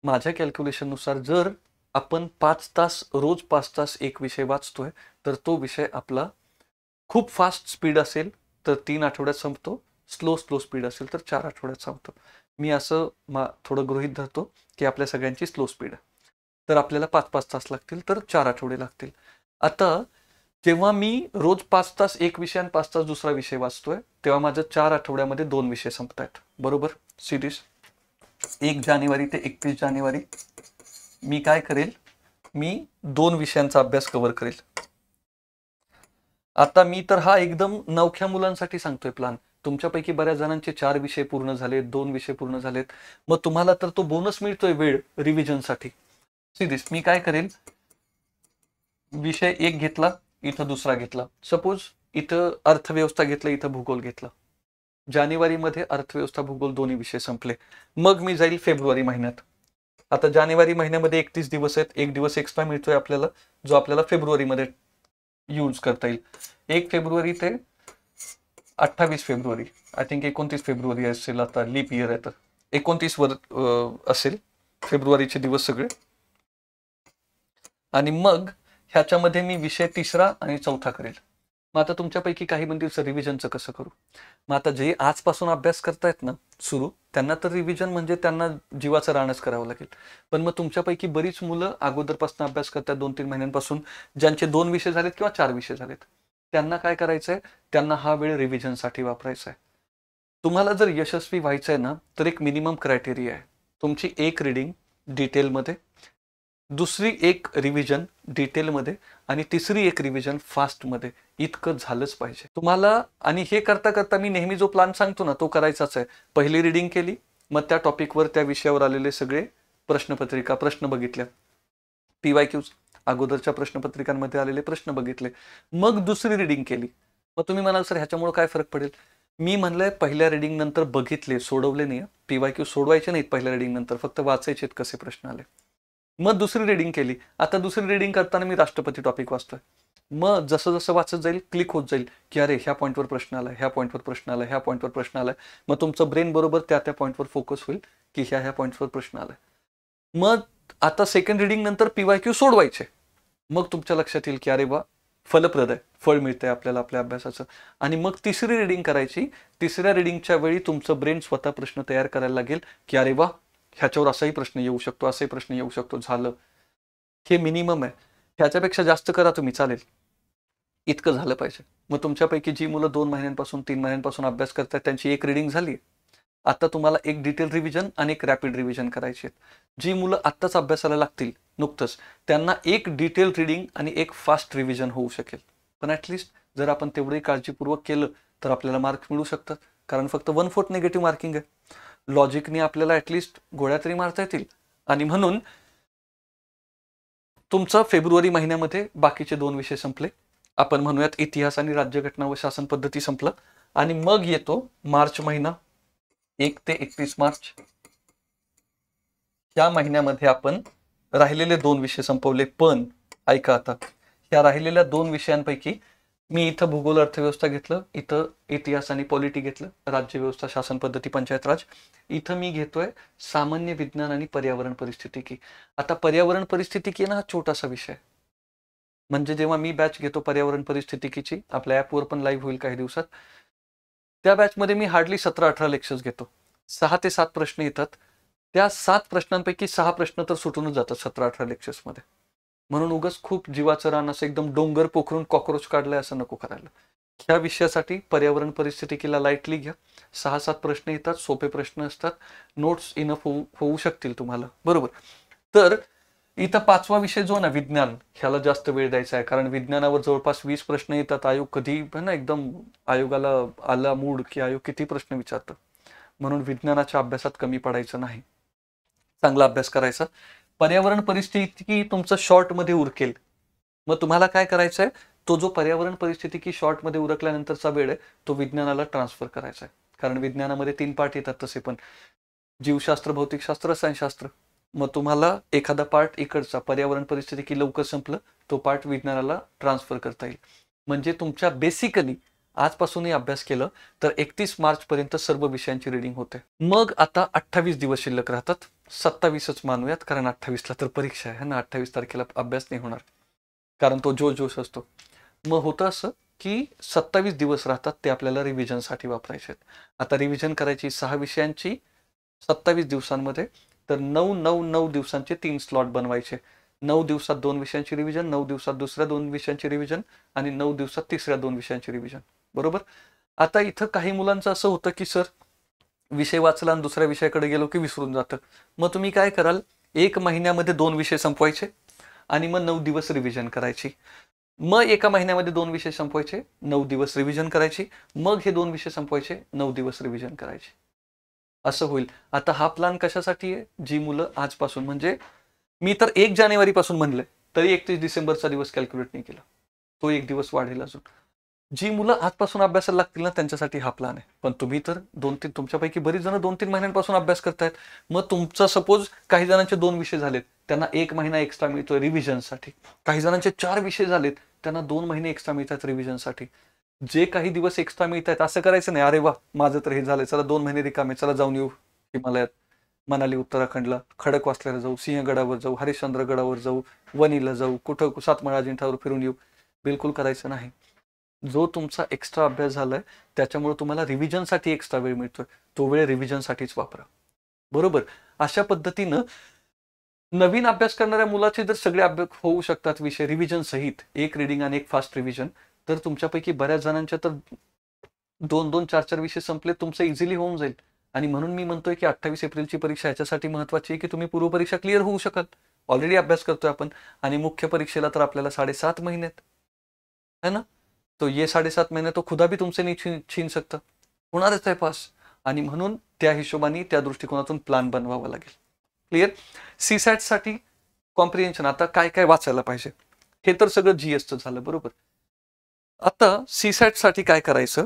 माझ्या कॅल्क्युलेशननुसार जर आपण पाच तास रोज पाच तास एक विषय वाचतोय तर तो विषय आपला खूप फास्ट स्पीड असेल तर तीन आठवड्यात संपतो स्लो स्लो स्पीड असेल तर चार आठवड्यात सांगतो मी असं मा थोडं गृहित धरतो की आपल्या सगळ्यांची स्लो स्पीड तर आपल्याला पाच पाच तास लागतील तर चार आठवडे लागतील आता जेव्हा मी रोज पाच तास एक विषय आणि पाच तास दुसरा विषय वाचतोय तेव्हा माझं चार आठवड्यामध्ये दोन विषय संपत आहेत बरोबर सिरीज एक जानेवारी ते एकतीस जानेवारी मी काय करेल मी दोन विषयांचा अभ्यास कव्हर करेल आता मी तर हा एकदम नवख्या मुलांसाठी सांगतोय प्लान तुमच्यापैकी बऱ्याच जणांचे चार विषय पूर्ण झाले दोन विषय पूर्ण झालेत मग तुम्हाला तर तो बोनस मिळतोय वेळ रिव्हिजनसाठी दिस मी काय करेल विषय एक घेतला इथं दुसरा घेतला सपोज इथं अर्थव्यवस्था घेतलं इथं भूगोल घेतला जानेवारीमध्ये अर्थव्यवस्था भूगोल दोन्ही विषय संपले मग मी जाईल फेब्रुवारी महिन्यात आता जानेवारी महिन्यामध्ये एकतीस दिवस आहेत एक दिवस एक्स्ट्रा मिळतोय आपल्याला जो आपल्याला फेब्रुवारीमध्ये यूज करता येईल एक फेब्रुवारी ते अठ्ठावीस फेब्रुवारी आय थिंक एकोणतीस फेब्रुवारी असेल आता लीप इयर आहे तर एकोणतीस वर असेल फेब्रुवारीचे दिवस सगळे आणि मग ह्याच्यामध्ये मी विषय तिसरा आणि चौथा करेल मग आता तुमच्यापैकी काही म्हणतील रिव्हिजनचं कसं करू मग आता जे आजपासून अभ्यास करतायत ना सुरू त्यांना तर रिव्हिजन म्हणजे त्यांना जीवाचं राहणंच करावं लागेल पण मग तुमच्यापैकी बरीच मुलं अगोदरपासून अभ्यास करतात दोन तीन महिन्यांपासून ज्यांचे दोन विषय झालेत किंवा चार विषय झालेत त्यांना काय करायचंय त्यांना हा वेळ रिव्हिजनसाठी वापरायचा आहे तुम्हाला जर यशस्वी व्हायचं आहे ना तर एक मिनिमम क्रायटेरिया आहे तुमची एक रिडिंग डिटेलमध्ये दुसरी एक रिव्हिजन डिटेलमध्ये आणि तिसरी एक रिव्हिजन फास्टमध्ये इतकं झालंच पाहिजे तुम्हाला आणि हे करता करता मी नेहमी जो प्लान सांगतो ना तो करायचाच आहे पहिली रिडिंग केली मग त्या टॉपिकवर त्या विषयावर आलेले सगळे प्रश्नपत्रिका प्रश्न बघितल्या पी वाय क्यूज अगोदरच्या प्रश्नपत्रिकांमध्ये आलेले प्रश्न बघितले मग दुसरी रिडिंग केली मग तुम्ही म्हणाल सर ह्याच्यामुळे काय फरक पडेल मी म्हणलंय पहिल्या रिडिंग नंतर बघितले सोडवले नाही पी क्यू सोडवायचे नाहीत पहिल्या रिडिंग नंतर फक्त वाचायचे कसे प्रश्न आले मग दुसरी रिडिंग केली आता दुसरी रिडिंग करताना मी राष्ट्रपती टॉपिक वाचतोय मग जसं जसं वाचत जाईल क्लिक होत जाईल की अरे ह्या पॉईंटवर प्रश्न आला ह्या पॉईंटवर प्रश्न आला ह्या पॉईंटवर प्रश्न आलाय मग तुमचं ब्रेन बरोबर त्या त्या पॉईंटवर फोकस होईल की ह्या ह्या पॉईंटवर प्रश्न आलाय मग आता सेकंड रिडिंग नंतर पीवाय क्यू सोडवायचे मग तुमच्या लक्षात येईल की अरे बा फलप्रद आहे फळ मिळतंय आपल्याला आपल्या अभ्यासाचं आणि मग तिसरी रिडिंग करायची तिसऱ्या रिडिंगच्या वेळी तुमचं ब्रेन स्वतः प्रश्न तयार करायला लागेल की अरे वा ह्याच्यावर असाही प्रश्न येऊ शकतो असाही प्रश्न येऊ शकतो झालं हे मिनिमम आहे ह्याच्यापेक्षा जास्त करा तुम्ही चालेल इतकं झालं पाहिजे मग तुमच्यापैकी जी मुलं दोन महिन्यांपासून तीन महिन्यांपासून अभ्यास करतात त्यांची एक रिडिंग झाली आता तुम्हाला एक डिटेल रिव्हिजन आणि एक रॅपिड रिव्हिजन करायचे आहेत जी मुलं आत्ताच अभ्यासाला लागतील नुकतंच त्यांना एक डिटेल रिडिंग आणि एक फास्ट रिव्हिजन होऊ शकेल पण ॲटलिस्ट जर आपण तेवढंही काळजीपूर्वक केलं तर आपल्याला मार्क्स मिळू शकतात कारण फक्त वन फोर्थ निगेटिव्ह मार्किंग आहे लॉजिकने आपल्याला ॲटलिस्ट गोळ्या तरी मारता येतील आणि म्हणून तुमचं फेब्रुवारी महिन्यामध्ये बाकीचे दोन विषय संपले आपण म्हणूयात इतिहास आणि राज्यघटना व शासन पद्धती संपलं आणि मग येतो मार्च महिना एक ते एकतीस मार्च या महिन्यामध्ये आपण राहिलेले दोन विषय संपवले पण ऐका आता या राहिलेल्या दोन विषयांपैकी मी इथं भूगोल अर्थव्यवस्था घेतलं इथं इतिहास आणि पॉलिटी घेतलं राज्य व्यवस्था शासन पद्धती पंचायत राज इथं मी घेतोय सामान्य विज्ञान आणि पर्यावरण परिस्थिती की आता पर्यावरण परिस्थिती की ना हा छोटासा विषय म्हणजे जेव्हा मी बॅच घेतो पर्यावरण परिस्थितिकीची आपल्या ॲपवर पण लाईव्ह होईल काही दिवसात त्या बॅचमध्ये मी हार्डली सतरा अठरा लेक्चर्स घेतो सहा ते सात प्रश्न येतात त्या सात प्रश्नांपैकी सहा प्रश्न तर सुटूनच जातात सतरा अठरा लेक्चर्समध्ये म्हणून उगस खूप जीवाचं रान असं एकदम डोंगर पोखरून कॉक्रोच काढलाय असं नको करायला ह्या विषयासाठी पर्यावरण किला लाईटली घ्या सहा सात प्रश्न येतात सोपे प्रश्न असतात नोट्स इनफ होऊ होऊ शकतील तुम्हाला बरोबर तर इथं पाचवा विषय जो ना विज्ञान ह्याला जास्त वेळ द्यायचा आहे कारण विज्ञानावर जवळपास वीस प्रश्न येतात आयोग कधी ना एकदम आयोगाला आला मूड की आयोग किती प्रश्न विचारतो म्हणून विज्ञानाच्या अभ्यासात कमी पडायचं नाही चांगला अभ्यास करायचा पर्यावरण परिस्थिती तुमचं शॉर्टमध्ये उरकेल मग तुम्हाला काय करायचंय तो जो पर्यावरण परिस्थिती की शॉर्टमध्ये उरकल्यानंतरचा वेळ आहे तो विज्ञानाला ट्रान्सफर करायचा आहे कारण विज्ञानामध्ये तीन पाठ येतात तसे पण जीवशास्त्र भौतिकशास्त्र रसायनशास्त्र मग तुम्हाला एखादा पार्ट इकडचा पर्यावरण परिस्थिती की लवकर संपलं तो पार्ट विज्ञानाला ट्रान्सफर करता येईल म्हणजे तुमच्या बेसिकली आजपासूनही अभ्यास केलं तर एकतीस मार्चपर्यंत सर्व विषयांची रिडिंग होते मग आता अठ्ठावीस दिवस शिल्लक राहतात सत्तावीसच मानूयात कारण अठ्ठावीसला तर परीक्षा आहे ना अठ्ठावीस तारखेला अभ्यास नाही होणार कारण तो जो जोश असतो मग होतं असं की सत्तावीस दिवस राहतात ते आपल्याला रिव्हिजनसाठी वापरायचे आहेत आता रिव्हिजन करायची सहा विषयांची सत्तावीस दिवसांमध्ये तर नऊ नऊ नऊ दिवसांचे तीन स्लॉट बनवायचे नऊ दिवसात दोन विषयांची रिव्हिजन नऊ दिवसात दुसऱ्या दोन विषयांची रिव्हिजन आणि नऊ दिवसात तिसऱ्या दोन विषयांची रिव्हिजन बरोबर आता इथं काही मुलांचं असं होतं की सर विषय वाचला आणि दुसऱ्या विषयाकडे गेलो की विसरून जातं मग तुम्ही काय कराल एक महिन्यामध्ये दोन विषय संपवायचे आणि मग नऊ दिवस रिव्हिजन करायची मग एका महिन्यामध्ये दोन विषय संपवायचे नऊ दिवस रिव्हिजन करायची मग हे दोन विषय संपवायचे नऊ दिवस रिव्हिजन करायचे असं होईल आता हा प्लान कशासाठी आहे जी मुलं आजपासून म्हणजे मी तर एक जानेवारीपासून म्हणलंय तरी एकतीस डिसेंबरचा दिवस कॅल्क्युलेट नाही केला तो एक दिवस वाढेल अजून जी मुलं आजपासून अभ्यासाला लागतील ना त्यांच्यासाठी हा प्लान आहे पण तुम्ही तर दोन तीन तुमच्यापैकी बरीच जण दोन तीन महिन्यांपासून अभ्यास करतायत मग तुमचा सपोज काही जणांचे दोन विषय झालेत त्यांना एक महिना एक्स्ट्रा मिळतोय रिव्हिजनसाठी काही जणांचे चार विषय झालेत त्यांना दोन महिने एक्स्ट्रा मिळतात रिव्हिजनसाठी जे काही दिवस एक्स्ट्रा मिळत आहेत असं करायचं नाही अरे वा माझं तर हे झालंय चला दोन महिने रिकामे चला जाऊन येऊ हिमालयात मनाली उत्तराखंडला खडक वाचल्याला जाऊ सिंहगडावर जाऊ हरिश्चंद्रगडावर जाऊ वनीला जाऊ कुठं सातमाळा अजिंठावर फिरून येऊ बिलकुल करायचं नाही जो तुमचा एक्स्ट्रा अभ्यास झालाय त्याच्यामुळे तुम्हाला रिव्हिजनसाठी एक्स्ट्रा वेळ मिळतोय तो वेळ रिव्हिजनसाठीच वापरा बरोबर अशा पद्धतीनं नवीन अभ्यास करणाऱ्या मुलाचे जर सगळे अभ्यास होऊ शकतात विषय रिव्हिजन सहित एक रिडिंग आणि एक फास्ट रिव्हिजन तर तुमच्यापैकी बऱ्याच जणांच्या तर दोन दोन चार चार विषय संपले तुमचं इझिली होऊन जाईल आणि म्हणून मी म्हणतोय की अठ्ठावीस एप्रिलची परीक्षा याच्यासाठी महत्वाची आहे की तुम्ही पूर्वपरीक्षा क्लिअर होऊ शकाल ऑलरेडी अभ्यास करतोय आपण आणि मुख्य परीक्षेला तर आपल्याला साडेसात महिन्यात है ना तो ये साडेसात महिने तो खुदा भी तुमचे नाही छिन छिन सकता होणारच आहे पास आणि म्हणून त्या हिशोबाने त्या दृष्टिकोनातून प्लॅन बनवावा लागेल क्लिअर सी साठी कॉम्प्रिहेन्शन आता काय काय वाचायला पाहिजे हे तर सगळं जी एसचं झालं बरोबर आता सी साठी काय करायचं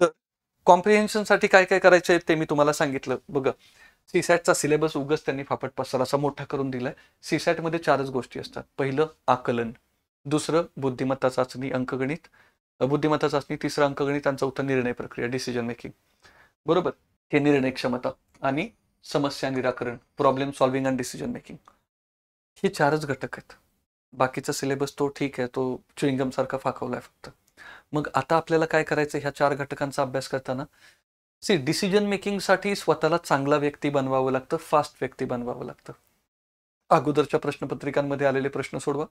तर साठी काय काय करायचं आहे ते मी तुम्हाला सांगितलं बघ सी चा सिलेबस उगच त्यांनी फापट पसर असा मोठा करून दिलाय सी सॅटमध्ये चारच गोष्टी असतात पहिलं आकलन दुसरं बुद्धिमत्ता चाचणी अंकगणित बुद्धिमत्ता चाचणी तिसरा अंकगणित आणि चौथा निर्णय प्रक्रिया डिसिजन मेकिंग बरोबर हे निर्णय क्षमता आणि समस्या निराकरण problem solving and decision making हे चारच घटक आहेत बाकीचा सिलेबस तो ठीक आहे तो चुईंगम सारखा फाकवलाय फक्त मग आता आपल्याला काय करायचं ह्या चार घटकांचा अभ्यास करताना सी डिसिजन मेकिंगसाठी स्वतःला चांगला व्यक्ती बनवावं लागतं फास्ट व्यक्ती बनवावं लागतं अगोदरच्या प्रश्नपत्रिकांमध्ये आलेले प्रश्न सोडवा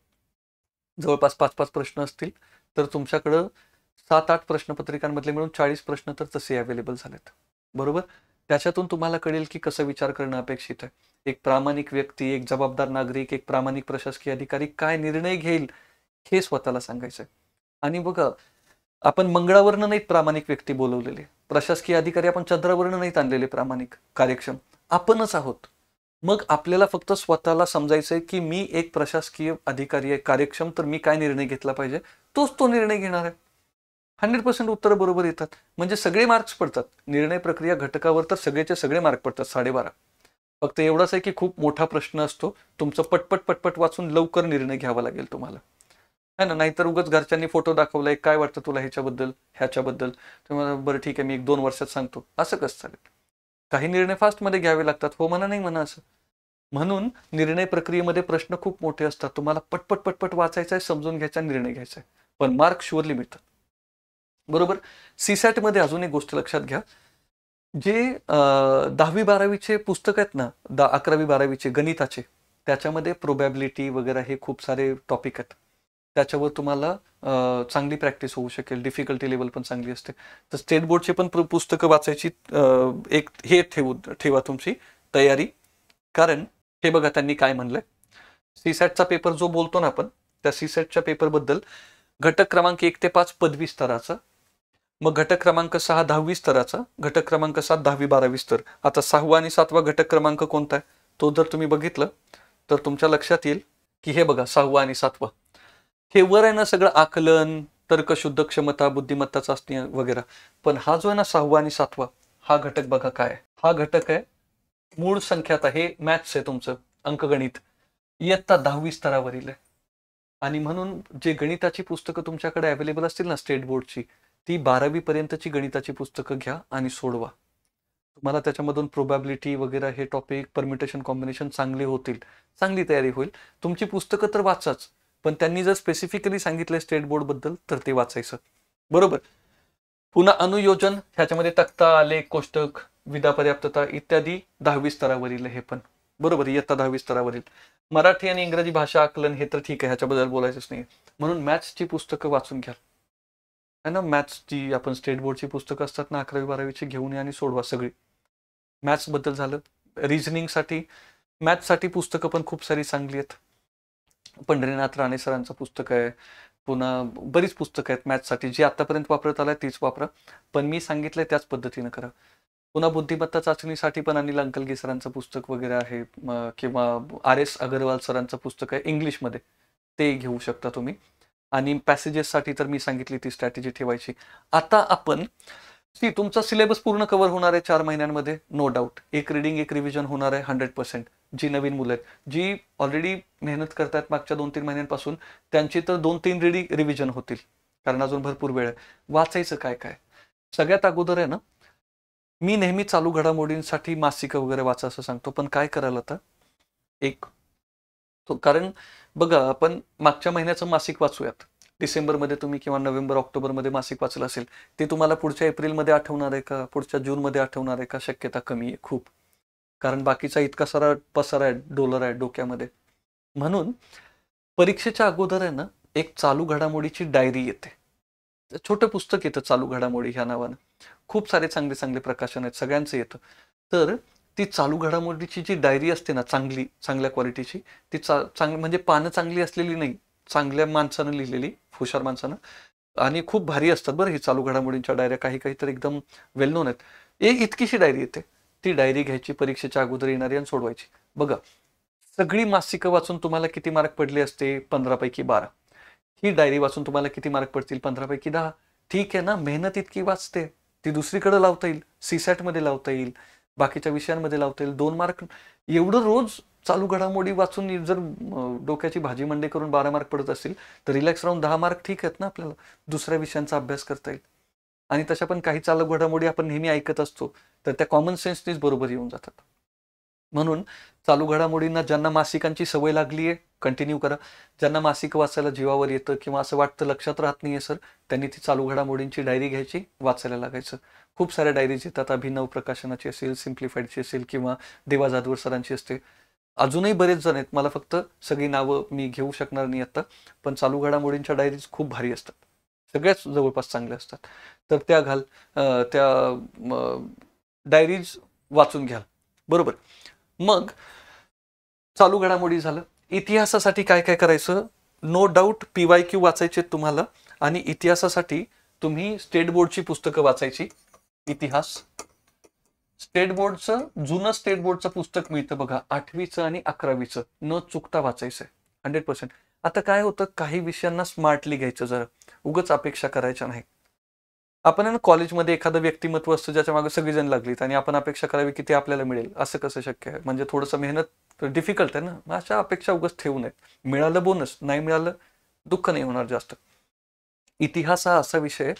जवळपास पाच पाच प्रश्न असतील तर तुमच्याकडं सात आठ प्रश्नपत्रिकांमधले मिळून चाळीस प्रश्न तर तसे अवेलेबल झालेत बरोबर त्याच्यातून तुम्हाला कळेल की कसं विचार करणं अपेक्षित आहे एक प्रामाणिक व्यक्ती एक जबाबदार नागरिक एक प्रामाणिक प्रशासकीय अधिकारी काय निर्णय घेईल हे स्वतःला सांगायचं आणि बघा आपण मंगळावरनं नाहीत प्रामाणिक व्यक्ती बोलवलेले प्रशासकीय अधिकारी आपण चंद्रावरनं नाहीत आणलेले प्रामाणिक कार्यक्षम आपणच आहोत मग आपल्याला फक्त स्वतःला समजायचंय की मी एक प्रशासकीय अधिकारी आहे कार्यक्षम तर मी काय निर्णय घेतला पाहिजे तोच तो निर्णय घेणार आहे हंड्रेड पर्सेंट उत्तर बरोबर येतात म्हणजे सगळे मार्क्स पडतात निर्णय प्रक्रिया घटकावर तर सगळेचे सगळे मार्क पडतात साडेबारा फक्त एवढाच आहे की खूप मोठा प्रश्न असतो तुमचं पटपट पटपट वाचून लवकर निर्णय घ्यावा लागेल तुम्हाला है ना नाहीतर उगाच घरच्यांनी फोटो दाखवलाय काय वाटतं तुला ह्याच्याबद्दल ह्याच्याबद्दल तुम्हाला बरं ठीक आहे मी एक दोन वर्षात सांगतो असं कसं चालेल काही निर्णय फास्टमध्ये घ्यावे लागतात हो म्हणा नाही म्हणा असं म्हणून निर्णय प्रक्रियेमध्ये प्रश्न खूप मोठे असतात तुम्हाला पटपट पटपट वाचायचा आहे समजून घ्यायचा निर्णय घ्यायचा आहे पण मार्क शुअरली मिळतात बरोबर सीसॅटमध्ये अजून एक गोष्ट लक्षात घ्या जे दहावी बारावीचे पुस्तक आहेत ना दा अकरावी बारावीचे गणिताचे त्याच्यामध्ये प्रोबॅबिलिटी वगैरे हे खूप सारे टॉपिक आहेत त्याच्यावर तुम्हाला चांगली प्रॅक्टिस होऊ शकेल डिफिकल्टी लेवल पण चांगली असते तर स्टेट बोर्डचे पण पुस्तकं वाचायची एक हे ठेवू ठेवा तुमची तयारी कारण हे बघा त्यांनी काय म्हणलंय सॅटचा पेपर जो बोलतो ना आपण त्या सीसॅटच्या पेपरबद्दल घटक क्रमांक एक ते पाच पदवी स्तराचा मग घटक क्रमांक सहा दहावी स्तराचा घटक क्रमांक सात दहावी बारावी स्तर आता सहावा आणि सातवा घटक क्रमांक कोणता आहे तो जर तुम्ही बघितलं तर तुमच्या लक्षात येईल की हे बघा सहावा आणि सातवा हे वर आहे ना सगळं आकलन तर्कशुद्ध क्षमता बुद्धिमत्ता चाचणी वगैरे पण हा जो आहे ना सहावा आणि सातवा हा घटक बघा काय हा घटक आहे मूळ संख्यात आहे मॅथ्स आहे तुमचं अंकगणित इयत्ता दहावी स्तरावरील आहे आणि म्हणून जे गणिताची पुस्तकं तुमच्याकडे अवेलेबल असतील ना स्टेट बोर्डची ती बारावी पर्यंतची गणिताची पुस्तकं घ्या आणि सोडवा तुम्हाला त्याच्यामधून प्रोबॅबिलिटी वगैरे हे टॉपिक परमिटेशन कॉम्बिनेशन चांगले होतील चांगली तयारी होईल तुमची पुस्तकं तर वाचाच पण त्यांनी जर स्पेसिफिकली सांगितलं स्टेट बोर्ड बद्दल तर ते वाचायचं बरोबर पुन्हा अनुयोजन ह्याच्यामध्ये तक्ता आलेख कोष्टक विधा पर्याप्तता इत्यादी दहावी स्तरावरील हे पण बरोबर इयत्ता दहावी स्तरावरील मराठी आणि इंग्रजी भाषा आकलन हे तर ठीक आहे ह्याच्याबद्दल बोलायचंच नाही म्हणून मॅथ्सची पुस्तकं वाचून घ्या आहे ना जी आपण स्टेट बोर्डची पुस्तकं असतात ना अकरावी बारावीची घेऊन या आणि सोडवा सगळी मॅथ्सबद्दल झालं रिझनिंगसाठी मॅथ्ससाठी पुस्तकं पण खूप सारी चांगली आहेत पंढरीनाथ राणे सरांचं पुस्तक आहे पुन्हा बरीच पुस्तकं आहेत मॅथ्ससाठी जी आतापर्यंत वापरत आलं तीच वापरा पण मी सांगितलंय त्याच पद्धतीनं करा पुन्हा बुद्धिमत्ता चाचणीसाठी पण अनिल अंकलगी सरांचं पुस्तक वगैरे आहे किंवा आर एस अगरवाल सरांचं पुस्तक आहे इंग्लिशमध्ये ते घेऊ शकता तुम्ही आणि पॅसेजेससाठी तर मी सांगितली ती स्ट्रॅटेजी ठेवायची आता आपण सी तुमचा सिलेबस पूर्ण कव्हर होणार आहे चार महिन्यांमध्ये नो डाऊट एक रीडिंग एक रिव्हिजन होणार आहे हंड्रेड पर्सेंट जी नवीन मुलं आहेत जी ऑलरेडी मेहनत करतात मागच्या दोन तीन महिन्यांपासून त्यांची तर दोन तीन रिडिंग रिव्हिजन होतील कारण अजून भरपूर वेळ आहे वाचायचं काय काय सगळ्यात अगोदर आहे ना मी नेहमी चालू घडामोडींसाठी मासिकं वगैरे वाचा असं सांगतो पण काय करायला आता एक तो कारण बघा आपण मागच्या महिन्याचं मासिक वाचूयात डिसेंबरमध्ये तुम्ही किंवा नोव्हेंबर ऑक्टोबरमध्ये मासिक वाचलं असेल ते तुम्हाला पुढच्या एप्रिलमध्ये आठवणार आहे का पुढच्या जूनमध्ये आठवणार आहे का शक्यता कमी आहे खूप कारण बाकीचा इतका सारा पसारा आहे डोलर आहे डोक्यामध्ये म्हणून परीक्षेच्या अगोदर आहे ना एक चालू घडामोडीची डायरी येते छोटं पुस्तक येतं चालू घडामोडी ह्या नावानं खूप सारे चांगले चांगले प्रकाशन आहेत सगळ्यांचं येतं तर ती चालू घडामोडीची जी डायरी असते ना चांगली चांगल्या क्वालिटीची ती चा चांगली म्हणजे पानं चांगली असलेली नाही चांगल्या माणसानं लिहिलेली हुशार माणसानं आणि खूप भारी असतात बरं ही चालू घडामोडींच्या डायऱ्या काही काही तर एकदम वेल नोन आहेत ए इतकीशी डायरी येते ती डायरी घ्यायची परीक्षेच्या अगोदर येणारी आणि सोडवायची बघा सगळी मासिकं वाचून तुम्हाला किती मार्क पडले असते पंधरापैकी बारा ही डायरी वाचून तुम्हाला किती मार्क पडतील पंधरापैकी दहा ठीक आहे ना मेहनत इतकी वाचते ती दुसरीकडे लावता येईल सीसॅटमध्ये लावता येईल बाकीच्या विषयांमध्ये लावता येईल दोन मार्क एवढं रोज चालू घडामोडी वाचून जर डोक्याची भाजी मंडे करून बारा मार्क पडत असतील तर रिलॅक्स राहून दहा मार्क ठीक आहेत ना आपल्याला दुसऱ्या विषयांचा अभ्यास करता येईल आणि तशा पण काही चालू घडामोडी आपण नेहमी ऐकत असतो तर त्या कॉमन सेन्सनीच बरोबर येऊन जातात म्हणून चालू घडामोडींना ज्यांना मासिकांची सवय लागली आहे कंटिन्यू करा ज्यांना मासिक वाचायला जीवावर येतं किंवा असं वाटतं लक्षात राहत नाही आहे सर त्यांनी ती चालू घडामोडींची डायरी घ्यायची वाचायला लागायचं खूप साऱ्या डायरीज येतात अभिनव प्रकाशनाची असेल सिम्प्लिफाईडची असेल किंवा देवा जाधवर सरांची असते अजूनही बरेच जण आहेत मला फक्त सगळी नावं मी घेऊ शकणार नाही आत्ता पण चालू घडामोडींच्या डायरीज खूप भारी असतात सगळ्याच जवळपास चांगल्या असतात तर त्या घाल त्या डायरीज वाचून घ्याल बरोबर मग चालू घडामोडी झालं इतिहासासाठी काय काय करायचं no doubt P Y Q वाचायचे तुम्हाला आणि इतिहासासाठी तुम्ही स्टेट बोर्डची पुस्तकं वाचायची इतिहास स्टेट बोर्डचं जुनं स्टेट बोर्डचं पुस्तक मिळतं बघा आठवीचं आणि अकरावीचं न चुकता वाचायचं हंड्रेड पर्सेंट आता काय होतं काही विषयांना स्मार्टली घ्यायचं जरा उगच अपेक्षा करायच्या नाही आपण ना कॉलेजमध्ये एखादं व्यक्तिमत्व असतं ज्याच्या मागे सगळीजण लागलीत आणि आपण अपेक्षा करावी की ते आपल्याला मिळेल असं कसं शक्य आहे म्हणजे थोडंसं मेहनत डिफिकल्ट आहे ना अशा अपेक्षा उगाच ठेवू नयेत मिळालं बोनस नाही मिळालं दुःख नाही होणार जास्त इतिहास हा असा विषय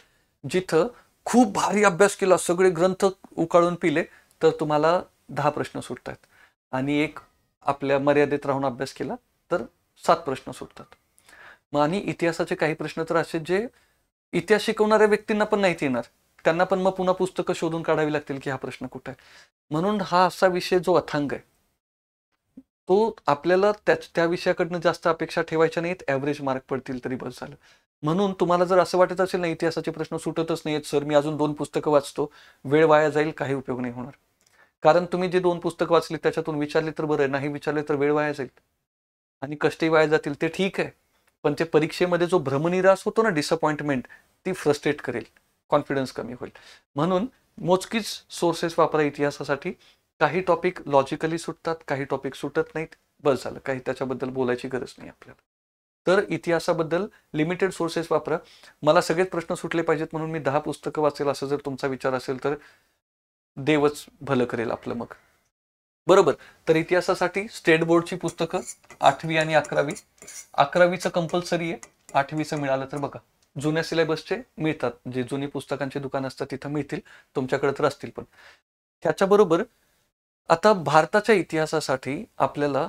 जिथं खूप भारी अभ्यास केला सगळे ग्रंथ उकाळून पिले तर तुम्हाला दहा प्रश्न सुटतात आणि एक आपल्या मर्यादेत राहून अभ्यास केला तर सात प्रश्न सुटतात मग आणि इतिहासाचे काही प्रश्न तर असे जे इतिहास शिकवणाऱ्या व्यक्तींना पण नाहीत येणार त्यांना पण मग पुन्हा पुस्तकं शोधून काढावी लागतील की हा प्रश्न कुठे आहे म्हणून हा असा विषय जो अथांग आहे तो आपल्याला त्या त्या विषयाकडनं जास्त अपेक्षा ठेवायच्या नाहीत ॲव्हरेज मार्क पडतील तरी बस झालं म्हणून तुम्हाला जर असं वाटत असेल ना इतिहासाचे प्रश्न सुटतच नाही आहेत सर मी अजून दोन पुस्तकं वाचतो वेळ वाया जाईल काही उपयोग नाही होणार कारण तुम्ही जे दोन पुस्तकं वाचली त्याच्यातून विचारले तर बरं नाही विचारले तर वेळ वाया जाईल आणि कष्टही वाया जातील ते ठीक आहे पण ते परीक्षेमध्ये जो भ्रमनिरास होतो ना डिसअपॉइंटमेंट ती फ्रस्ट्रेट करेल कॉन्फिडन्स कमी होईल म्हणून मोजकीच सोर्सेस वापरा इतिहासासाठी काही टॉपिक लॉजिकली सुटतात काही टॉपिक सुटत नाहीत बस झालं काही त्याच्याबद्दल बोलायची गरज नाही आपल्याला तर इतिहासाबद्दल लिमिटेड सोर्सेस वापरा मला सगळेच प्रश्न सुटले पाहिजेत म्हणून मी दहा पुस्तकं वाचेल असं जर तुमचा विचार असेल तर देवच भलं करेल आपलं मग बरोबर तर इतिहासासाठी स्टेट बोर्डची पुस्तकं आठवी आणि अकरावी अकरावीचं कंपल्सरी आहे आठवीचं मिळालं तर बघा जुन्या सिलेबसचे मिळतात जे जुनी पुस्तकांचे दुकान असतात तिथं मिळतील तुमच्याकडे तर असतील पण त्याच्याबरोबर आता भारताच्या इतिहासासाठी आपल्याला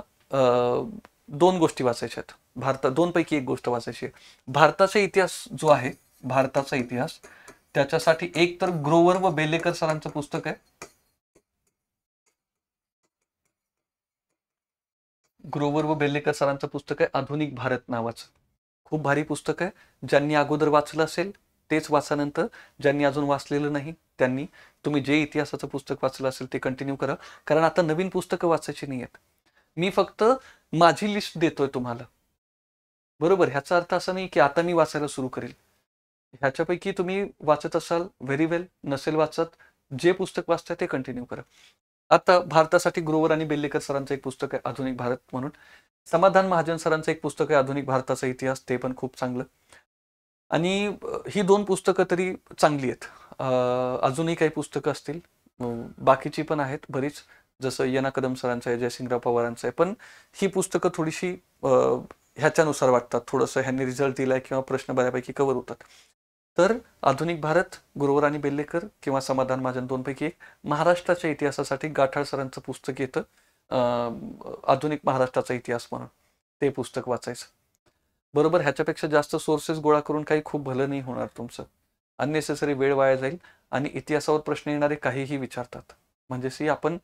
दोन गोष्टी वाचायच्या आहेत दोन दोनपैकी एक गोष्ट वाचायची आहे भारताचा इतिहास जो आहे भारताचा इतिहास त्याच्यासाठी एक तर ग्रोवर व बेलेकर सरांचं पुस्तक आहे ग्रोवर व बेल्लेकर सरांचं पुस्तक आहे आधुनिक भारत नावाचं खूप भारी पुस्तक आहे ज्यांनी अगोदर वाचलं असेल तेच वाचानंतर ज्यांनी अजून वाचलेलं नाही त्यांनी तुम्ही जे इतिहासाचं पुस्तक वाचलं असेल ते कंटिन्यू करा कारण आता नवीन पुस्तकं वाचायची नाही आहेत मी फक्त माझी लिस्ट देतोय तुम्हाला बरोबर ह्याचा अर्थ असा नाही की आता मी वाचायला सुरू करेल ह्याच्यापैकी तुम्ही वाचत असाल व्हेरी वेल नसेल वाचत जे पुस्तक वाचतंय ते कंटिन्यू करा आता भारतासाठी ग्रोवर आणि बेल्लेकर सरांचं एक पुस्तक आहे आधुनिक भारत म्हणून समाधान महाजन सरांचं एक पुस्तक आहे आधुनिक भारताचा इतिहास ते पण खूप चांगलं आणि ही दोन पुस्तकं तरी चांगली आहेत अजूनही काही पुस्तकं असतील बाकीची पण आहेत बरीच जसं येना कदम सरांचं आहे जयसिंगराव पवारांचं आहे पण ही पुस्तकं थोडीशी ह्याच्यानुसार वाटतात थोडंसं ह्यांनी रिझल्ट दिलाय किंवा प्रश्न बऱ्यापैकी कव्हर होतात तर आधुनिक भारत गुरुवर आणि बेल्लेकर किंवा समाधान महाजन दोनपैकी एक महाराष्ट्राच्या इतिहासासाठी गाठाळ सरांचं पुस्तक येतं आधुनिक महाराष्ट्राचा इतिहास म्हणून ते पुस्तक वाचायचं बरोबर ह्याच्यापेक्षा जास्त सोर्सेस गोळा करून काही खूप भलं नाही होणार तुमचं अननेसेसरी वेळ वाया जाईल आणि इतिहासावर प्रश्न येणारे काहीही विचारतात म्हणजे सी आपण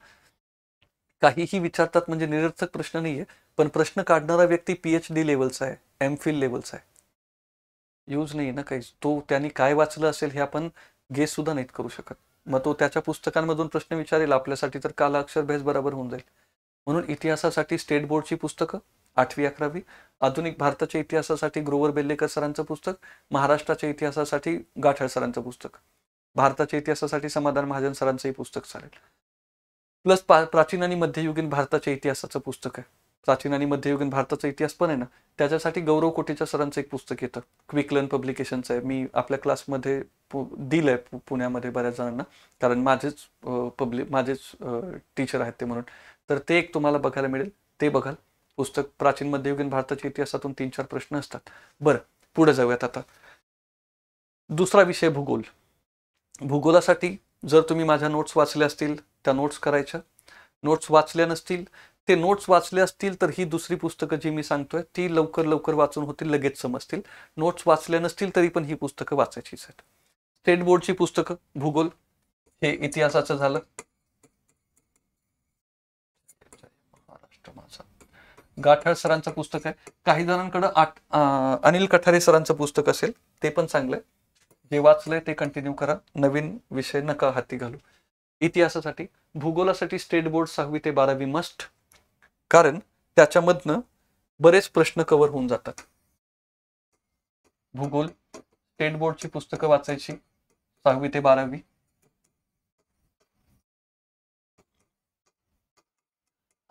काहीही विचारतात म्हणजे निरर्थक प्रश्न नाहीये पण प्रश्न काढणारा व्यक्ती पीएचडी लेवलचा आहे एम फिल लेवलचा आहे यूज नाही ना काहीच तो त्यांनी काय वाचलं असेल हे आपण गेस सुद्धा नाहीत करू शकत मग तो त्याच्या पुस्तकांमधून प्रश्न विचारेल आपल्यासाठी तर काल अक्षर भेस बराबर होऊन जाईल म्हणून इतिहासासाठी स्टेट बोर्डची पुस्तकं आठवी अकरावी आधुनिक भारताच्या इतिहासासाठी ग्रोवर बेल्लेकर सरांचं पुस्तक महाराष्ट्राच्या इतिहासासाठी गाठळ सरांचं पुस्तक भारताच्या इतिहासासाठी समाधान महाजन सरांचंही पुस्तक चालेल प्लस प्राचीन आणि मध्ययुगीन भारताच्या इतिहासाचं पुस्तक आहे प्राचीन आणि मध्ययुगीन भारताचा इतिहास पण आहे ना त्याच्यासाठी गौरव कोटीच्या सरांचं एक पुस्तक येतं क्विक लर्न पब्लिकेशनचं आहे मी आपल्या क्लासमध्ये दिलंय पुण्यामध्ये बऱ्याच जणांना कारण माझेच पब्लिक माझेच टीचर आहेत ते म्हणून तर ते एक तुम्हाला बघायला मिळेल ते बघाल पुस्तक प्राचीन मध्ययुगीन भारताच्या इतिहासातून तीन चार प्रश्न असतात बरं पुढे जाऊयात आता दुसरा विषय भूगोल भूगोलासाठी जर तुम्ही माझ्या नोट्स वाचल्या असतील त्या नोट्स करायच्या नोट्स वाचल्या नसतील ते नोट्स वाचले असतील तर ही दुसरी पुस्तकं जी मी सांगतोय ती लवकर लवकर वाचून होतील लगेच समजतील नोट्स वाचले नसतील तरी पण ही पुस्तकं वाचायची आहेत स्टेट बोर्डची पुस्तकं भूगोल हे इतिहासाचं झालं गाठळ सरांचं पुस्तक आहे काही जणांकडे आठ अनिल कठारे सरांचं पुस्तक असेल ते पण चांगलंय जे वाचलंय ते कंटिन्यू करा नवीन विषय नका हाती घालू इतिहासासाठी भूगोलासाठी स्टेट बोर्ड सहावी ते बारावी मस्ट कारण त्याच्यामधनं बरेच प्रश्न कव्हर होऊन जातात भूगोल स्टेट बोर्डची पुस्तकं वाचायची सहावी ते बारावी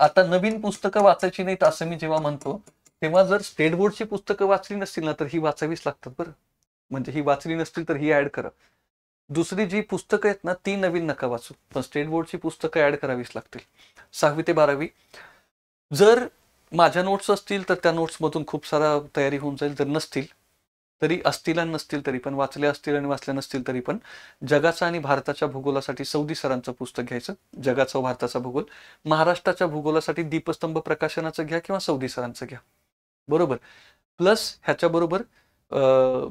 आता नवीन पुस्तकं वाचायची नाहीत असं मी जेव्हा म्हणतो तेव्हा जर स्टेट बोर्डची पुस्तकं वाचली नसतील ना तर ही वाचावीच लागतात बरं म्हणजे ही वाचली नसतील तर ही ऍड करा दुसरी जी पुस्तकं आहेत ना ती नवीन नका वाचू पण स्टेट बोर्डची पुस्तकं ऍड करावीच लागतील सहावी ते बारावी जर माझ्या नोट्स असतील तर त्या नोट्समधून खूप सारा तयारी होऊन जाईल जर नसतील तरी असतील आणि नसतील तरी पण वाचले असतील आणि वाचल्या नसतील तरी पण जगाचा आणि भारताच्या भूगोलासाठी सौदी सरांचं पुस्तक घ्यायचं जगाचा भारताचा भूगोल महाराष्ट्राच्या भूगोलासाठी दीपस्तंभ प्रकाशनाचं घ्या किंवा सौदी सरांचं घ्या बरोबर प्लस ह्याच्याबरोबर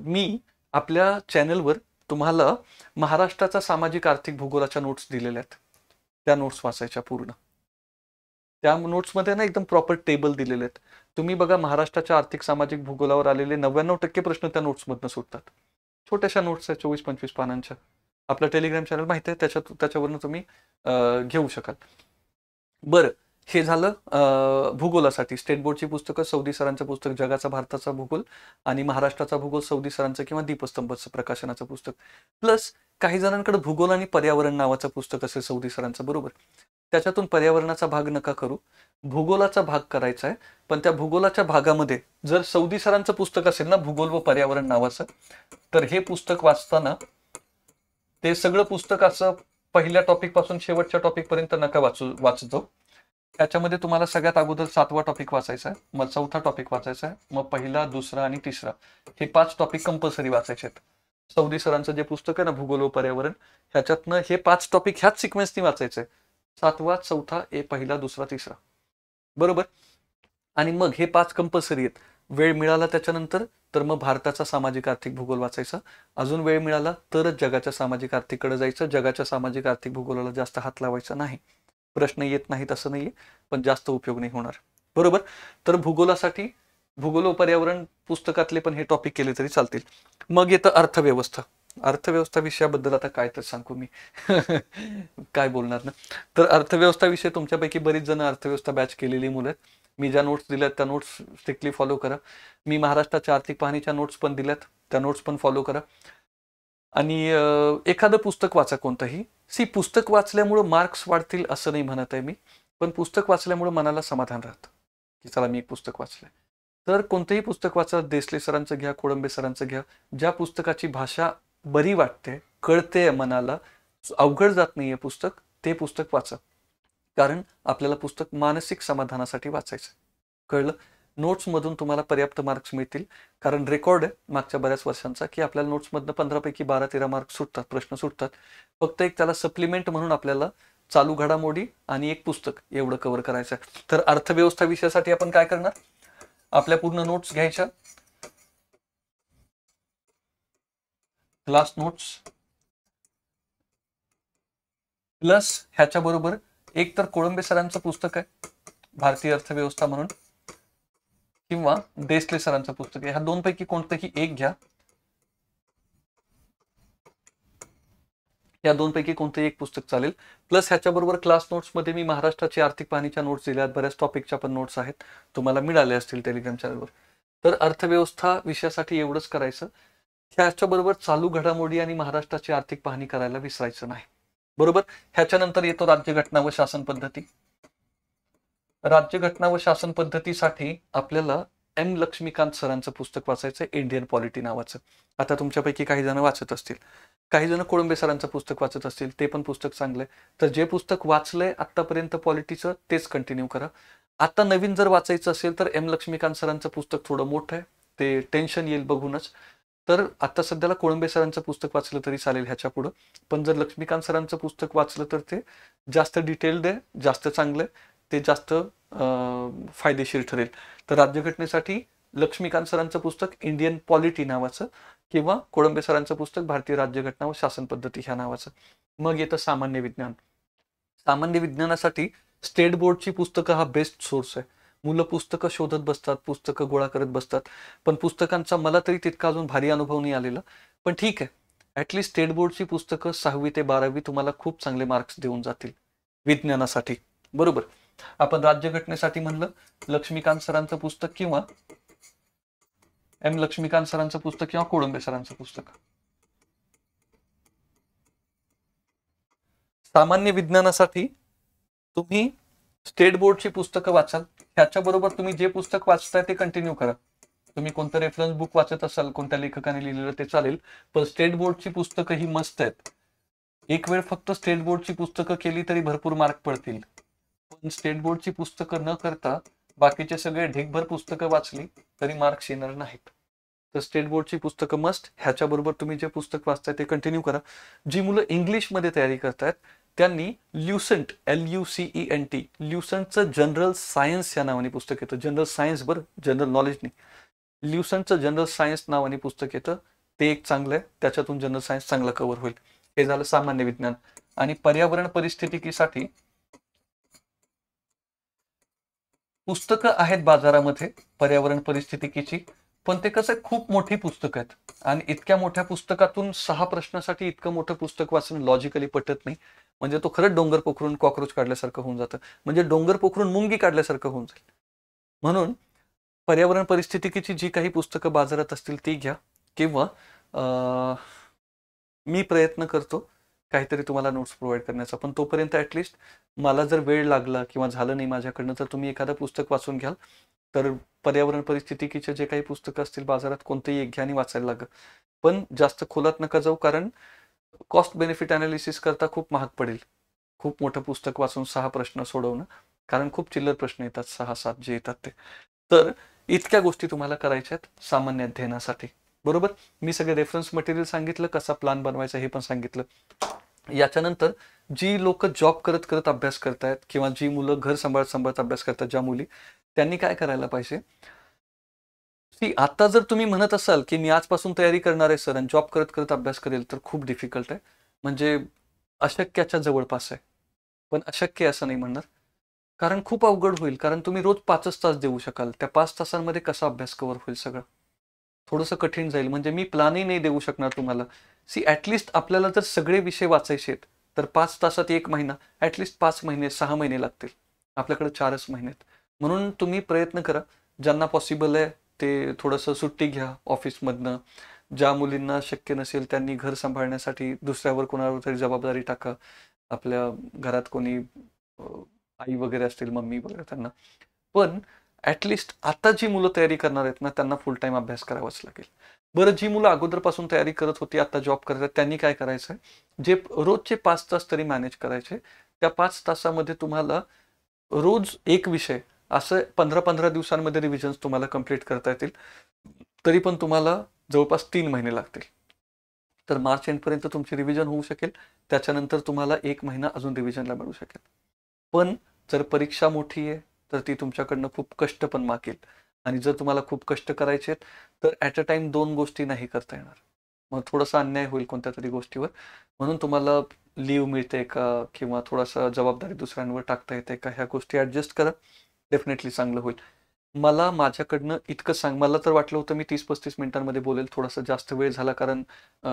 मी आपल्या चॅनलवर तुम्हाला महाराष्ट्राचा सामाजिक आर्थिक भूगोलाच्या नोट्स दिलेल्या आहेत त्या नोट्स वाचायच्या पूर्ण त्या नोट्समध्ये ना एकदम प्रॉपर टेबल दिलेले आहेत तुम्ही बघा महाराष्ट्राच्या आर्थिक सामाजिक भूगोलावर आलेले नव्याण्णव टक्के प्रश्न त्या नोट्समधनं सुटतात छोट्याशा नोट्स आहेत चोवीस पंचवीस पानांच्या आपलं टेलिग्राम चॅनल माहिती आहे त्याच्यात त्याच्यावरनं तुम्ही घेऊ शकाल बरं हे झालं भूगोलासाठी स्टेट बोर्डची पुस्तकं सौदी सरांचं पुस्तक जगाचा भारताचा भूगोल आणि महाराष्ट्राचा भूगोल सौदी सरांचं किंवा दीपस्तंभचं प्रकाशनाचं पुस्तक प्लस काही जणांकडे भूगोल आणि पर्यावरण नावाचं पुस्तक असेल सौदी सरांचं बरोबर त्याच्यातून पर्यावरणाचा भाग नका करू भूगोलाचा भाग करायचा आहे पण त्या भूगोलाच्या भागामध्ये जर सौदी सरांचं पुस्तक असेल ना भूगोल व पर्यावरण नावाचं तर हे पुस्तक वाचताना ते सगळं पुस्तक असं पहिल्या टॉपिक पासून शेवटच्या टॉपिक पर्यंत नका वाचू वाचतो त्याच्यामध्ये तुम्हाला सगळ्यात अगोदर सातवा टॉपिक वाचायचा आहे मग चौथा टॉपिक वाचायचा आहे मग पहिला दुसरा आणि तिसरा हे पाच टॉपिक कंपल्सरी वाचायचे आहेत सौदी सरांचं जे पुस्तक आहे ना भूगोल व पर्यावरण ह्याच्यातनं हे पाच टॉपिक ह्याच सिक्वेन्सनी वाचायचं आहे सातवा चौथा ए पहिला दुसरा तिसरा बरोबर आणि मग हे पाच कंपल्सरी आहेत वेळ मिळाला त्याच्यानंतर तर मग भारताचा सामाजिक आर्थिक भूगोल वाचायचा अजून वेळ मिळाला तरच जगाच्या सामाजिक कडे जायचं जगाच्या सामाजिक आर्थिक भूगोलाला जास्त हात लावायचा नाही प्रश्न येत नाहीत असं नाहीये पण जास्त उपयोग नाही होणार बरोबर तर भूगोलासाठी भूगोल पर्यावरण पुस्तकातले पण हे टॉपिक केले तरी चालतील मग येतं अर्थव्यवस्था अर्थव्यवस्था विषयाबद्दल आता काय तर सांगू मी [laughs] काय बोलणार ना तर अर्थव्यवस्था विषय तुमच्यापैकी बरीच जण अर्थव्यवस्था बॅच केलेली मुलं मी ज्या नोट्स दिल्यात त्या नोट्स स्ट्रिक्टली फॉलो करा मी महाराष्ट्राच्या आर्थिक पाहणीच्या नोट्स पण दिल्यात त्या नोट्स पण फॉलो करा आणि एखादं पुस्तक वाचा कोणतंही सी पुस्तक वाचल्यामुळं मार्क्स वाढतील असं नाही म्हणत आहे मी पण पुस्तक वाचल्यामुळे मनाला समाधान राहतं की चला मी एक पुस्तक वाचलंय तर कोणतंही पुस्तक वाचा देसले सरांचं घ्या कोळंबे सरांचं घ्या ज्या पुस्तकाची भाषा बरी वाटते कळते मनाला अवघड जात नाहीये पुस्तक ते पुस्तक वाचा कारण आपल्याला पुस्तक मानसिक समाधानासाठी वाचायचं कळलं नोट्समधून तुम्हाला पर्याप्त मार्क्स मिळतील कारण रेकॉर्ड आहे मागच्या बऱ्याच वर्षांचा की आपल्याला नोट्समधनं पंधरापैकी बारा तेरा मार्क्स सुटतात प्रश्न सुटतात फक्त एक त्याला सप्लिमेंट म्हणून आपल्याला चालू घडामोडी आणि एक पुस्तक एवढं कव्हर करायचं तर अर्थव्यवस्था विषयासाठी आपण काय करणार आपल्या पूर्ण नोट्स घ्यायच्या क्लास नोट्स प्लस बरोबर एक तर कोळंबे सरांचं पुस्तक आहे भारतीय अर्थव्यवस्था म्हणून किंवा देसले सरांचं पुस्तक आहे ह्या पैकी कोणतंही एक घ्या या पैकी कोणतंही एक पुस्तक चालेल प्लस ह्याच्याबरोबर क्लास नोट्स मध्ये मी महाराष्ट्राची आर्थिक पाहणीच्या नोट्स दिल्या आहेत बऱ्याच टॉपिकच्या पण नोट्स आहेत तुम्हाला मिळाले असतील टेलिग्राम चॅनलवर तर अर्थव्यवस्था विषयासाठी एवढंच करायचं ह्याच्याबरोबर चालू घडामोडी आणि महाराष्ट्राची आर्थिक पाहणी करायला विसरायचं नाही बरोबर ह्याच्यानंतर येतो राज्यघटना व शासन पद्धती राज्यघटना व शासन पद्धतीसाठी आपल्याला एम लक्ष्मीकांत सरांचं पुस्तक वाचायचं इंडियन पॉलिटी नावाचं आता तुमच्यापैकी काही जण वाचत असतील काही जण कोळंबे सरांचं पुस्तक वाचत असतील ते पण पुस्तक चांगलंय तर जे पुस्तक वाचलंय आतापर्यंत पॉलिटीचं तेच कंटिन्यू करा आता नवीन जर वाचायचं असेल तर एम लक्ष्मीकांत सरांचं पुस्तक थोडं मोठं आहे ते टेन्शन येईल बघूनच तर आता सध्याला कोळंबे सरांचं पुस्तक वाचलं तरी चालेल ह्याच्या पुढं पण जर लक्ष्मीकांत सरांचं पुस्तक वाचलं तर ते जास्त डिटेल्ड आहे जास्त चांगलं आहे ते जास्त फायदेशीर ठरेल तर राज्यघटनेसाठी लक्ष्मीकांत सरांचं पुस्तक इंडियन पॉलिटी नावाचं किंवा कोळंबे सरांचं पुस्तक भारतीय राज्यघटना व शासन पद्धती ह्या नावाचं मग येतं सामान्य विज्ञान सामान्य विज्ञानासाठी स्टेट बोर्डची पुस्तकं हा बेस्ट सोर्स आहे मुलं पुस्तकं शोधत बसतात पुस्तकं गोळा करत बसतात पण पुस्तकांचा मला तरी तितका अजून भारी अनुभव नाही आलेला पण ठीक आहे ॲटलिस्ट स्टेट बोर्डची पुस्तकं सहावी ते बारावी तुम्हाला खूप चांगले मार्क्स देऊन जातील विज्ञानासाठी बरोबर आपण राज्यघटनेसाठी म्हणलं लक्ष्मीकांत सरांचं पुस्तक किंवा एम लक्ष्मीकांत सरांचं पुस्तक किंवा कोळंबे सरांचं पुस्तक सामान्य विज्ञानासाठी तुम्ही स्टेट बोर्डची पुस्तकं वाचाल त्याच्याबरोबर तुम्ही जे पुस्तक वाचताय ते कंटिन्यू करा तुम्ही कोणतं रेफरन्स बुक वाचत असाल कोणत्या लेखकाने लिहिलेलं ते चालेल पण स्टेट बोर्डची पुस्तकं ही मस्त आहेत एक वेळ फक्त स्टेट बोर्डची पुस्तकं केली तरी भरपूर मार्क पडतील पण स्टेट बोर्डची पुस्तकं न करता बाकीचे सगळे ढेकभर पुस्तकं वाचली तरी मार्क्स येणार नाहीत तर स्टेट बोर्डची पुस्तकं मस्ट ह्याच्याबरोबर तुम्ही जे पुस्तक वाचताय ते कंटिन्यू करा जी मुलं इंग्लिशमध्ये तयारी करतायत त्यांनी Lucent L U C E e N T ल्युसंटचं जनरल सायन्स या नावाने पुस्तक येतं जनरल सायन्स बरं जनरल नॉलेज नाही ल्युसंटचं जनरल सायन्स नावाने पुस्तक येतं ते एक चांगलं आहे त्याच्यातून जनरल सायन्स चांगला कव्हर होईल हे झालं सामान्य विज्ञान आणि पर्यावरण परिस्थितीसाठी पुस्तकं आहेत बाजारामध्ये पर्यावरण परिस्थितिकीची पण ते कसं खूप मोठी पुस्तक आहेत आणि इतक्या मोठ्या पुस्तकातून सहा प्रश्नासाठी इतकं मोठं पुस्तक वाचणं लॉजिकली पटत नाही म्हणजे तो खरंच डोंगर पोखरून कॉक्रोच काढल्यासारखं होऊन जातं म्हणजे डोंगर पोखरून मुंगी काढल्यासारखं होऊन जाईल म्हणून पर्यावरण परिस्थितीची जी काही पुस्तकं बाजारात असतील ती घ्या किंवा मी प्रयत्न करतो काहीतरी तुम्हाला नोट्स प्रोव्हाइड करण्याचा पण तोपर्यंत ॲटलिस्ट मला जर वेळ लागला किंवा झालं नाही माझ्याकडनं तर तुम्ही एखादं पुस्तक वाचून घ्याल तर पर्यावरण परिस्थितिकीचे जे काही पुस्तकं असतील बाजारात कोणतेही एक आणि वाचायला लागं पण जास्त खोलात नका जाऊ कारण कॉस्ट बेनिफिट अनालिसिस करता खूप महाग पडेल खूप मोठं पुस्तक वाचून सहा प्रश्न सोडवणं कारण खूप चिल्लर प्रश्न येतात सहा सात जे येतात ते तर इतक्या गोष्टी तुम्हाला करायच्या आहेत सामान्य अध्ययनासाठी बरोबर मी सगळे रेफरन्स मटेरियल सांगितलं कसा प्लान बनवायचा हे पण सांगितलं याच्यानंतर जी लोक जॉब करत करत अभ्यास करतायत किंवा जी मुलं घर सांभाळत सांभाळत अभ्यास करतात ज्या मुली त्यांनी काय करायला पाहिजे ती आता जर तुम्ही म्हणत असाल की मी आजपासून तयारी करणार आहे सर आणि जॉब करत करत अभ्यास करेल तर खूप डिफिकल्ट आहे म्हणजे अशक्याच्या जवळपास आहे पण अशक्य असं नाही म्हणणार कारण खूप अवघड होईल कारण तुम्ही रोज पाचच तास देऊ शकाल त्या पाच तासांमध्ये कसा अभ्यास कव्हर होईल सगळं थोडंसं कठीण जाईल म्हणजे मी प्लॅनही नाही देऊ शकणार तुम्हाला सी ॲटलिस्ट आपल्याला जर सगळे विषय वाचायचे आहेत तर पाच तासात एक महिना ॲटलिस्ट पाच महिने सहा महिने लागतील आपल्याकडे चारच महिने आहेत म्हणून तुम्ही प्रयत्न करा ज्यांना पॉसिबल आहे ते थोडस सुट्टी घ्या ऑफिसमधनं ज्या मुलींना शक्य नसेल त्यांनी घर सांभाळण्यासाठी दुसऱ्यावर कोणावर तरी जबाबदारी टाका आपल्या घरात कोणी आई वगैरे असतील मम्मी वगैरे त्यांना पण ऍटलिस्ट आता जी मुलं तयारी करणार आहेत ना त्यांना फुल टाइम अभ्यास करावाच लागेल बरं जी मुलं अगोदरपासून तयारी करत होती आता जॉब करत त्यांनी काय करायचं जे रोजचे पाच तास तरी मॅनेज करायचे त्या पाच तासामध्ये तुम्हाला रोज एक विषय असं पंधरा पंधरा दिवसांमध्ये रिव्हिजन्स तुम्हाला कंप्लीट करता येतील तरी पण तुम्हाला जवळपास तीन महिने लागतील तर मार्च एंडपर्यंत तुमची रिव्हिजन होऊ शकेल त्याच्यानंतर तुम्हाला एक महिना अजून रिव्हिजनला मिळू शकेल पण जर परीक्षा मोठी आहे तर ती तुमच्याकडनं खूप कष्ट पण मागेल आणि जर तुम्हाला खूप कष्ट करायचे आहेत तर ॲट अ टाइम दोन गोष्टी नाही करता येणार मग थोडासा अन्याय होईल कोणत्या तरी गोष्टीवर म्हणून तुम्हाला लीव मिळते का किंवा थोडासा जबाबदारी दुसऱ्यांवर टाकता येते का ह्या गोष्टी ॲडजस्ट करा डेफिनेटली चांगलं होईल मला माझ्याकडनं इतकं सांग मला तर वाटलं होतं मी तीस पस्तीस मिनिटांमध्ये बोलेल थोडासा जास्त वेळ झाला कारण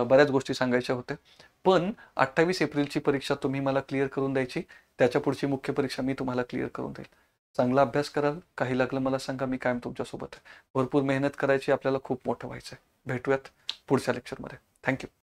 बऱ्याच गोष्टी सांगायच्या होत्या पण अठ्ठावीस एप्रिलची परीक्षा तुम्ही मला क्लिअर करून द्यायची त्याच्या पुढची मुख्य परीक्षा मी तुम्हाला क्लिअर करून देईल चांगला अभ्यास कराल काही लागलं मला सांगा मी कायम तुमच्यासोबत आहे भरपूर मेहनत करायची आपल्याला खूप मोठं व्हायचं आहे भेटूयात पुढच्या लेक्चरमध्ये थँक्यू